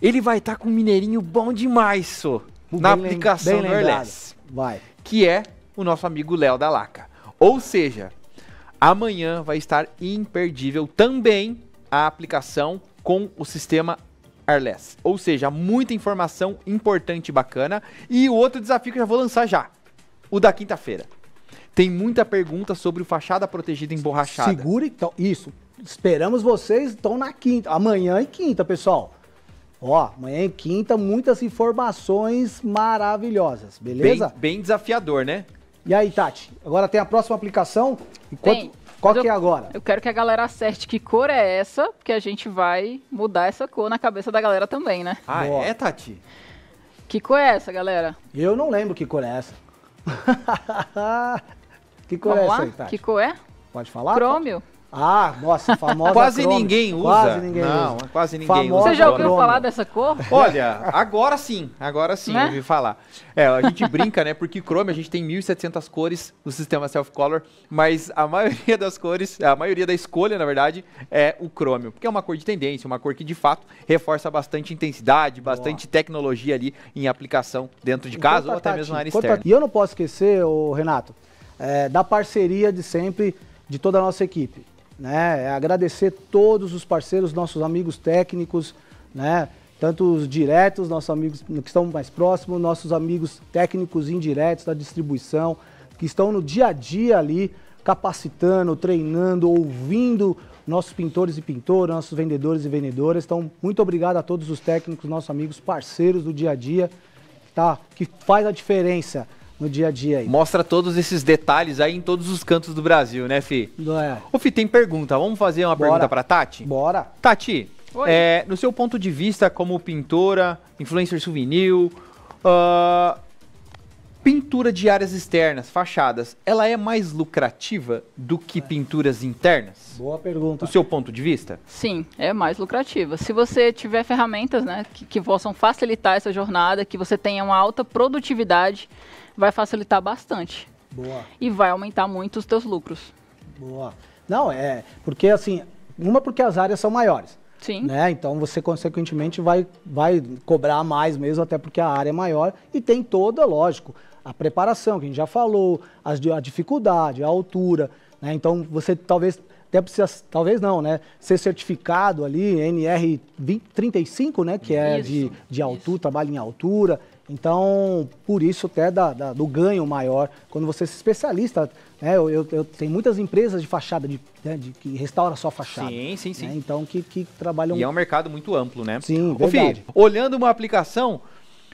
Ele vai estar tá com um mineirinho bom demais, so na aplicação do Airless. Vai. Que é o nosso amigo Léo da Laca. Ou seja, amanhã vai estar imperdível também a aplicação com o sistema Airless. Ou seja, muita informação importante e bacana. E o outro desafio que eu já vou lançar já, o da quinta-feira. Tem muita pergunta sobre o fachada protegida emborrachada. Segura então, isso. Esperamos vocês então na quinta, amanhã e quinta, pessoal. Ó, amanhã em quinta, muitas informações maravilhosas, beleza? Bem, bem, desafiador, né? E aí, Tati, agora tem a próxima aplicação? Enquanto, tem. Qual que é eu, é agora? Eu quero que a galera acerte que cor é essa, porque a gente vai mudar essa cor na cabeça da galera também, né? Ah, Boa. é, Tati? Que cor é essa, galera? Eu não lembro que cor é essa. que cor Vamos é lá? essa aí, Tati? Que cor é? Pode falar? Crômio. Pode? Ah, nossa, famosa Quase ninguém usa. Quase ninguém não, usa. quase ninguém famosa usa. Você já ouviu falar dessa cor? Olha, agora sim, agora sim né? ouvi falar. É, a gente brinca, né? Porque Chrome a gente tem 1700 cores no sistema self color, mas a maioria das cores, a maioria da escolha, na verdade, é o Chrome, porque é uma cor de tendência, uma cor que de fato reforça bastante intensidade, bastante Boa. tecnologia ali em aplicação dentro de então, casa ou até mesmo na área então, externa. E eu não posso esquecer, o Renato, é, da parceria de sempre de toda a nossa equipe né? É agradecer todos os parceiros, nossos amigos técnicos, né? Tanto os diretos, nossos amigos que estão mais próximos, nossos amigos técnicos indiretos da distribuição, que estão no dia a dia ali capacitando, treinando, ouvindo nossos pintores e pintoras, nossos vendedores e vendedoras. Então, muito obrigado a todos os técnicos, nossos amigos, parceiros do dia a dia, tá? Que faz a diferença no dia a dia aí. Mostra todos esses detalhes aí em todos os cantos do Brasil, né, Fi? É. Ô, Fi, tem pergunta. Vamos fazer uma Bora. pergunta pra Tati? Bora. Tati, é, no seu ponto de vista como pintora, influencer souvenir, uh, ah, pintura de áreas externas, fachadas, ela é mais lucrativa do que é. pinturas internas? Boa pergunta. Do seu ponto de vista? Sim, é mais lucrativa. Se você tiver ferramentas né, que, que possam facilitar essa jornada, que você tenha uma alta produtividade vai facilitar bastante. Boa. E vai aumentar muito os teus lucros. Boa. Não, é, porque assim, uma porque as áreas são maiores. Sim. Né? Então você, consequentemente, vai, vai cobrar mais mesmo, até porque a área é maior e tem toda, lógico, a preparação, que a gente já falou, as, a dificuldade, a altura. Né? Então você talvez até precisa, talvez não, né? Ser certificado ali, NR 20, 35, né? Que é isso, de, de altura, isso. trabalho em altura. Então, por isso até da, da, do ganho maior, quando você se especialista, né? Eu, eu, eu tem muitas empresas de fachada, de, né, de, que restaura só fachada. Sim, sim, sim. Né? Então, que, que trabalham... E é um mercado muito amplo, né? Sim, verdade. Ô, olhando uma aplicação,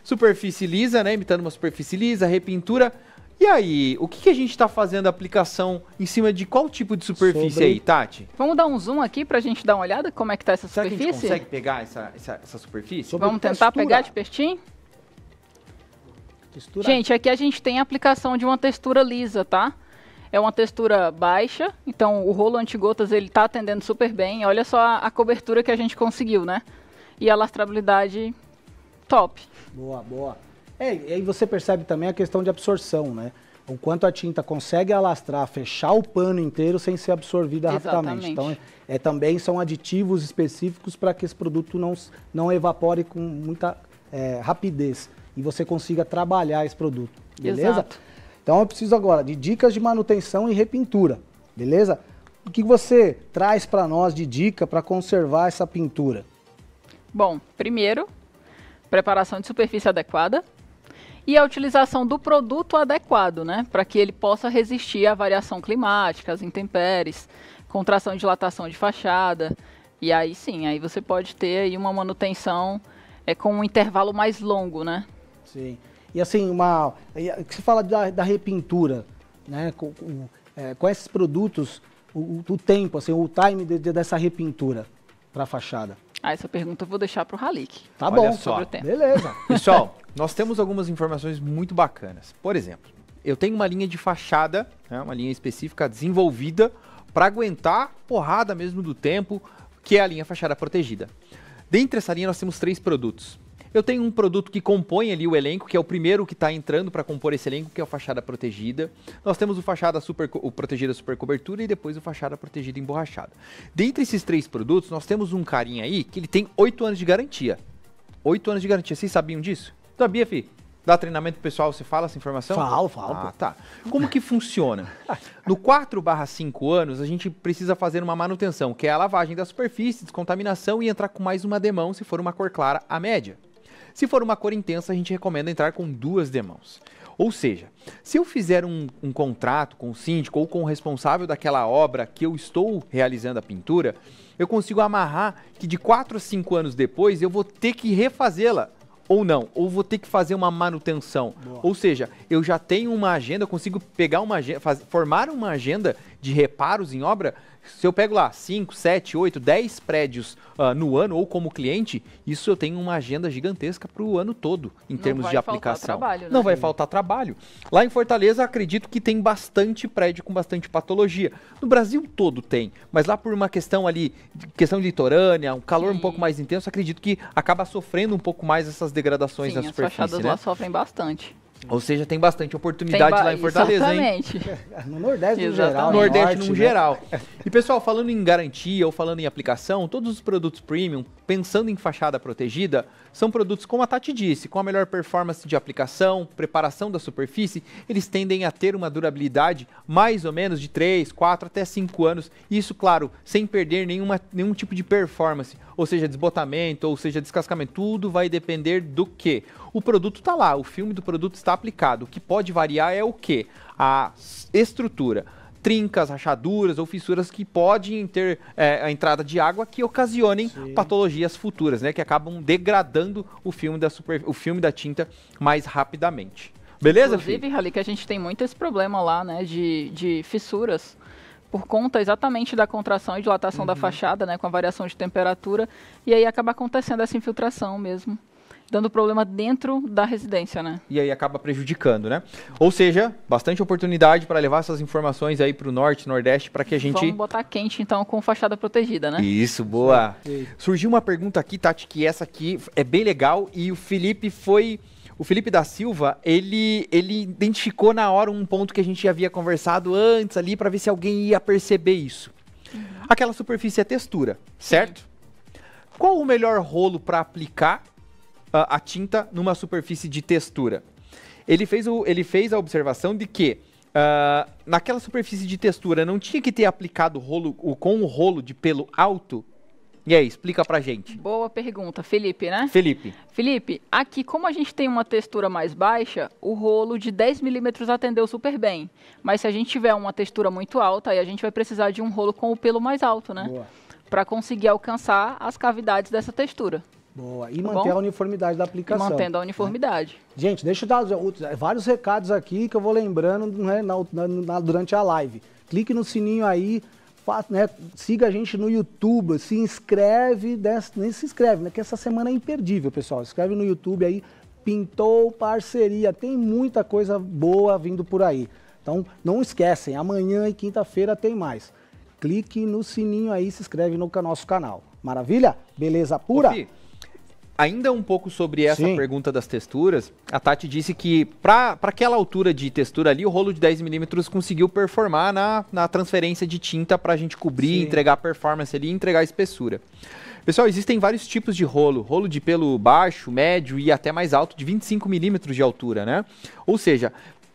superfície lisa, né? Imitando uma superfície lisa, repintura... E aí, o que, que a gente está fazendo a aplicação em cima de qual tipo de superfície Sobre... aí, Tati? Vamos dar um zoom aqui para a gente dar uma olhada como é que tá essa Será superfície? que a gente consegue pegar essa, essa, essa superfície? Sobre Vamos tentar pegar de pertinho? Gente, aqui a gente tem a aplicação de uma textura lisa, tá? É uma textura baixa, então o rolo antigotas ele tá atendendo super bem. Olha só a, a cobertura que a gente conseguiu, né? E a lastrabilidade top. Boa, boa. É, e aí você percebe também a questão de absorção, né? O quanto a tinta consegue alastrar, fechar o pano inteiro sem ser absorvida rapidamente. Então, é, é, também são aditivos específicos para que esse produto não, não evapore com muita é, rapidez e você consiga trabalhar esse produto, beleza? Exato. Então eu preciso agora de dicas de manutenção e repintura, beleza? O que você traz para nós de dica para conservar essa pintura? Bom, primeiro, preparação de superfície adequada e a utilização do produto adequado, né, para que ele possa resistir à variação climática, às intempéries, contração e dilatação de fachada. E aí sim, aí você pode ter aí uma manutenção é, com um intervalo mais longo, né? Sim. E assim, uma, que fala da, da repintura, né? Com, com, é, com esses produtos, o, o, tempo, assim, o time de, de, dessa repintura para a fachada? Ah, essa pergunta eu vou deixar para o Halik. Tá Olha bom, só. sobre o tempo. Beleza. Pessoal, nós temos algumas informações muito bacanas. Por exemplo, eu tenho uma linha de fachada, né, uma linha específica desenvolvida para aguentar porrada mesmo do tempo, que é a linha fachada protegida. Dentre essa linha nós temos três produtos. Eu tenho um produto que compõe ali o elenco, que é o primeiro que está entrando para compor esse elenco, que é o Fachada Protegida. Nós temos o Fachada Super, o Protegida Super Cobertura e depois o Fachada Protegida Emborrachada. Dentre esses três produtos, nós temos um carinha aí que ele tem oito anos de garantia. Oito anos de garantia. Vocês sabiam disso? Sabia, fi? Dá treinamento pessoal, você fala essa informação? Falo, falo. Ah, tá. Como que funciona? No 4 barra 5 anos, a gente precisa fazer uma manutenção, que é a lavagem da superfície, descontaminação e entrar com mais uma demão se for uma cor clara a média. Se for uma cor intensa, a gente recomenda entrar com duas demãos. Ou seja, se eu fizer um, um, contrato com o síndico ou com o responsável daquela obra que eu estou realizando a pintura, eu consigo amarrar que de 4 a 5 anos depois eu vou ter que refazê-la. Ou não, ou vou ter que fazer uma manutenção. Boa. Ou seja, eu já tenho uma agenda, consigo pegar uma agenda, formar uma agenda de reparos em obra se eu pego lá 5, 7, 8, 10 prédios uh, no ano ou como cliente, isso eu tenho uma agenda gigantesca para o ano todo em Não termos de aplicação. Trabalho, né? Não vai faltar trabalho. Lá em Fortaleza, acredito que tem bastante prédio com bastante patologia. No Brasil todo tem, mas lá por uma questão ali, questão litorânea, um calor Sim. um pouco mais intenso, acredito que acaba sofrendo um pouco mais essas degradações Sim, na superfície. As fachadas né? lá sofrem bastante. Ou seja, tem bastante oportunidade tem lá em Fortaleza, exatamente. hein? No Nordeste no geral. Né? No Nordeste no, norte, no né? geral. Né? E pessoal, falando em garantia ou falando em aplicação, todos os produtos premium pensando em fachada protegida, são produtos, como a Tati disse, com a melhor performance de aplicação, preparação da superfície, eles tendem a ter uma durabilidade mais ou menos de 3, 4 até 5 anos. Isso, claro, sem perder nenhuma, nenhum tipo de performance, ou seja, desbotamento, ou seja, descascamento. Tudo vai depender do que? O produto está lá, o filme do produto está aplicado. O que pode variar é o que? A estrutura trincas, rachaduras ou fissuras que podem ter é, a entrada de água que ocasionem Sim. patologias futuras, né? Que acabam degradando o filme da, super, o filme da tinta mais rapidamente. Beleza, Inclusive, Rally, que a gente tem muito esse problema lá, né? De, de fissuras por conta exatamente da contração e dilatação uhum. da fachada, né, com a variação de temperatura, e aí acaba acontecendo essa infiltração mesmo dando problema dentro da residência, né? E aí acaba prejudicando, né? Ou seja, bastante oportunidade para levar essas informações aí para o norte, nordeste, para que a gente. Vamos botar quente então com fachada protegida, né? Isso, boa. Surgiu uma pergunta aqui, Tati, que essa aqui é bem legal e o Felipe foi o Felipe da Silva, ele, ele identificou na hora um ponto que a gente havia conversado antes ali para ver se alguém ia perceber isso. Uhum. Aquela superfície é textura, certo? Sim. Qual o melhor rolo para aplicar a tinta numa superfície de textura. Ele fez, o, ele fez a observação de que uh, naquela superfície de textura não tinha que ter aplicado rolo, o, com o rolo de pelo alto e aí, explica pra gente. Boa pergunta, Felipe, né? Felipe. Felipe, aqui como a gente tem uma textura mais baixa, o rolo de 10 milímetros atendeu super bem. Mas se a gente tiver uma textura muito alta, aí a gente vai precisar de um rolo com o pelo mais alto, né? Para conseguir alcançar as cavidades dessa textura. Boa. E tá manter bom? a uniformidade da aplicação. E mantendo a uniformidade. Né? Gente, deixa eu dar vários recados aqui que eu vou lembrando né, na, na, durante a live. Clique no sininho aí, fa, né, siga a gente no YouTube, se inscreve, nem se inscreve, né, que essa semana é imperdível, pessoal. Se inscreve no YouTube aí, pintou parceria, tem muita coisa boa vindo por aí. Então, não esquecem, amanhã e quinta-feira tem mais. Clique no sininho aí, se inscreve no nosso canal. Maravilha? Beleza pura? Ofi. Ainda um pouco sobre essa Sim. pergunta das texturas, a Tati disse que para aquela altura de textura ali, o rolo de 10mm conseguiu performar na, na transferência de tinta para a gente cobrir, Sim. entregar performance ali e entregar espessura. Pessoal, existem vários tipos de rolo. Rolo de pelo baixo, médio e até mais alto, de 25 milímetros de altura, né? Ou seja,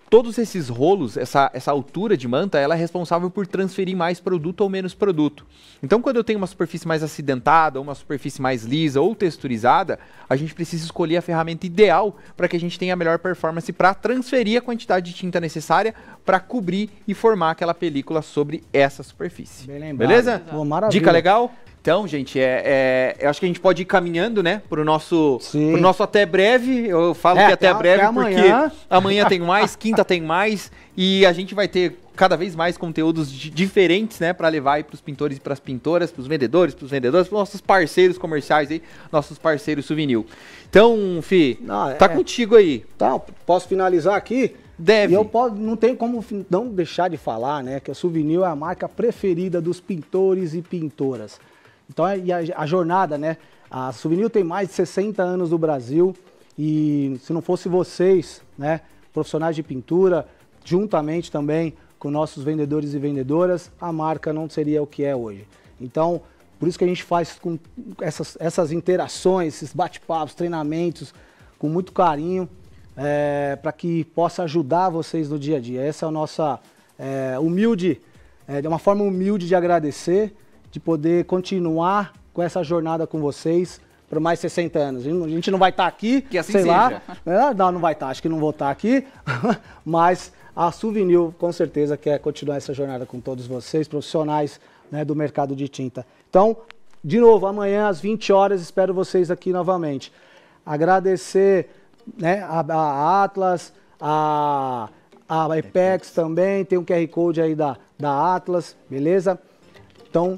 todos esses rolos, essa, essa altura de manta, ela é responsável por transferir mais produto ou menos produto. Então, quando eu tenho uma superfície mais acidentada, uma superfície mais lisa ou texturizada, a gente precisa escolher a ferramenta ideal para que a gente tenha a melhor performance para transferir a quantidade de tinta necessária para cobrir e formar aquela película sobre essa superfície. Bem Beleza? Pô, Dica legal? Então, gente, é, é, eu acho que a gente pode ir caminhando, né? Pro nosso, pro nosso até breve. Eu falo é, que até, até breve até porque amanhã. amanhã tem mais, quinta tem mais e a gente vai ter cada vez mais conteúdos diferentes, né, para levar aí para os pintores e para as pintoras, para os vendedores, para os vendedores, pros nossos parceiros comerciais aí, nossos parceiros souvenir. Então, Fi, tá é... contigo aí. Tá, posso finalizar aqui? Deve. E eu posso, não tem como não deixar de falar, né, que a Souvenir é a marca preferida dos pintores e pintoras. Então, é, a, a jornada, né? A Souvenir tem mais de 60 anos no Brasil e se não fosse vocês, né, profissionais de pintura, juntamente também com nossos vendedores e vendedoras, a marca não seria o que é hoje. Então, por isso que a gente faz com essas, essas interações, esses bate-papos, treinamentos, com muito carinho, é, para que possa ajudar vocês no dia a dia. Essa é a nossa é, humilde, é uma forma humilde de agradecer de poder continuar com essa jornada com vocês por mais 60 anos. A gente não vai estar tá aqui, que assim sei seja. lá. É, não, não vai estar, tá, acho que não vou estar tá aqui. Mas a Souvenir, com certeza, quer continuar essa jornada com todos vocês, profissionais né, do mercado de tinta. Então, de novo, amanhã às 20 horas, espero vocês aqui novamente. Agradecer né, a, a Atlas, a, a Apex também, tem um QR Code aí da, da Atlas, beleza? Então,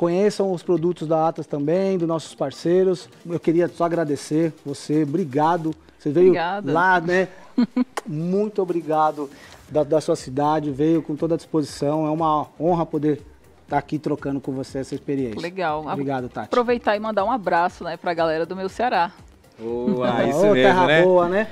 Conheçam os produtos da Atas também, dos nossos parceiros. Eu queria só agradecer você, obrigado. Você veio Obrigada. lá, né? Muito obrigado da, da sua cidade, veio com toda a disposição. É uma honra poder estar tá aqui trocando com você essa experiência. Legal. Obrigado, Tati. Aproveitar e mandar um abraço né, para a galera do meu Ceará. Boa, isso oh, mesmo, terra né? boa, né?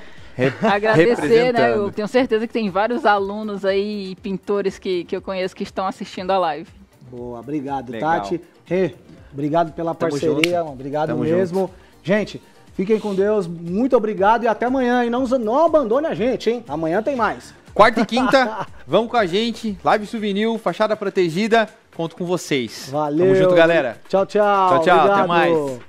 Agradecer, né? Eu tenho certeza que tem vários alunos aí e pintores que, que eu conheço que estão assistindo a live. Boa, obrigado, Legal. Tati. Rê, obrigado pela Tamo parceria, junto. obrigado Tamo mesmo. Junto. Gente, fiquem com Deus, muito obrigado e até amanhã. E não, não abandone a gente, hein? Amanhã tem mais. Quarta e quinta, vão com a gente. Live Souvenir, Fachada Protegida. Conto com vocês. Valeu. Tamo junto, galera. Tchau, tchau. Tchau, tchau. Obrigado. Até mais.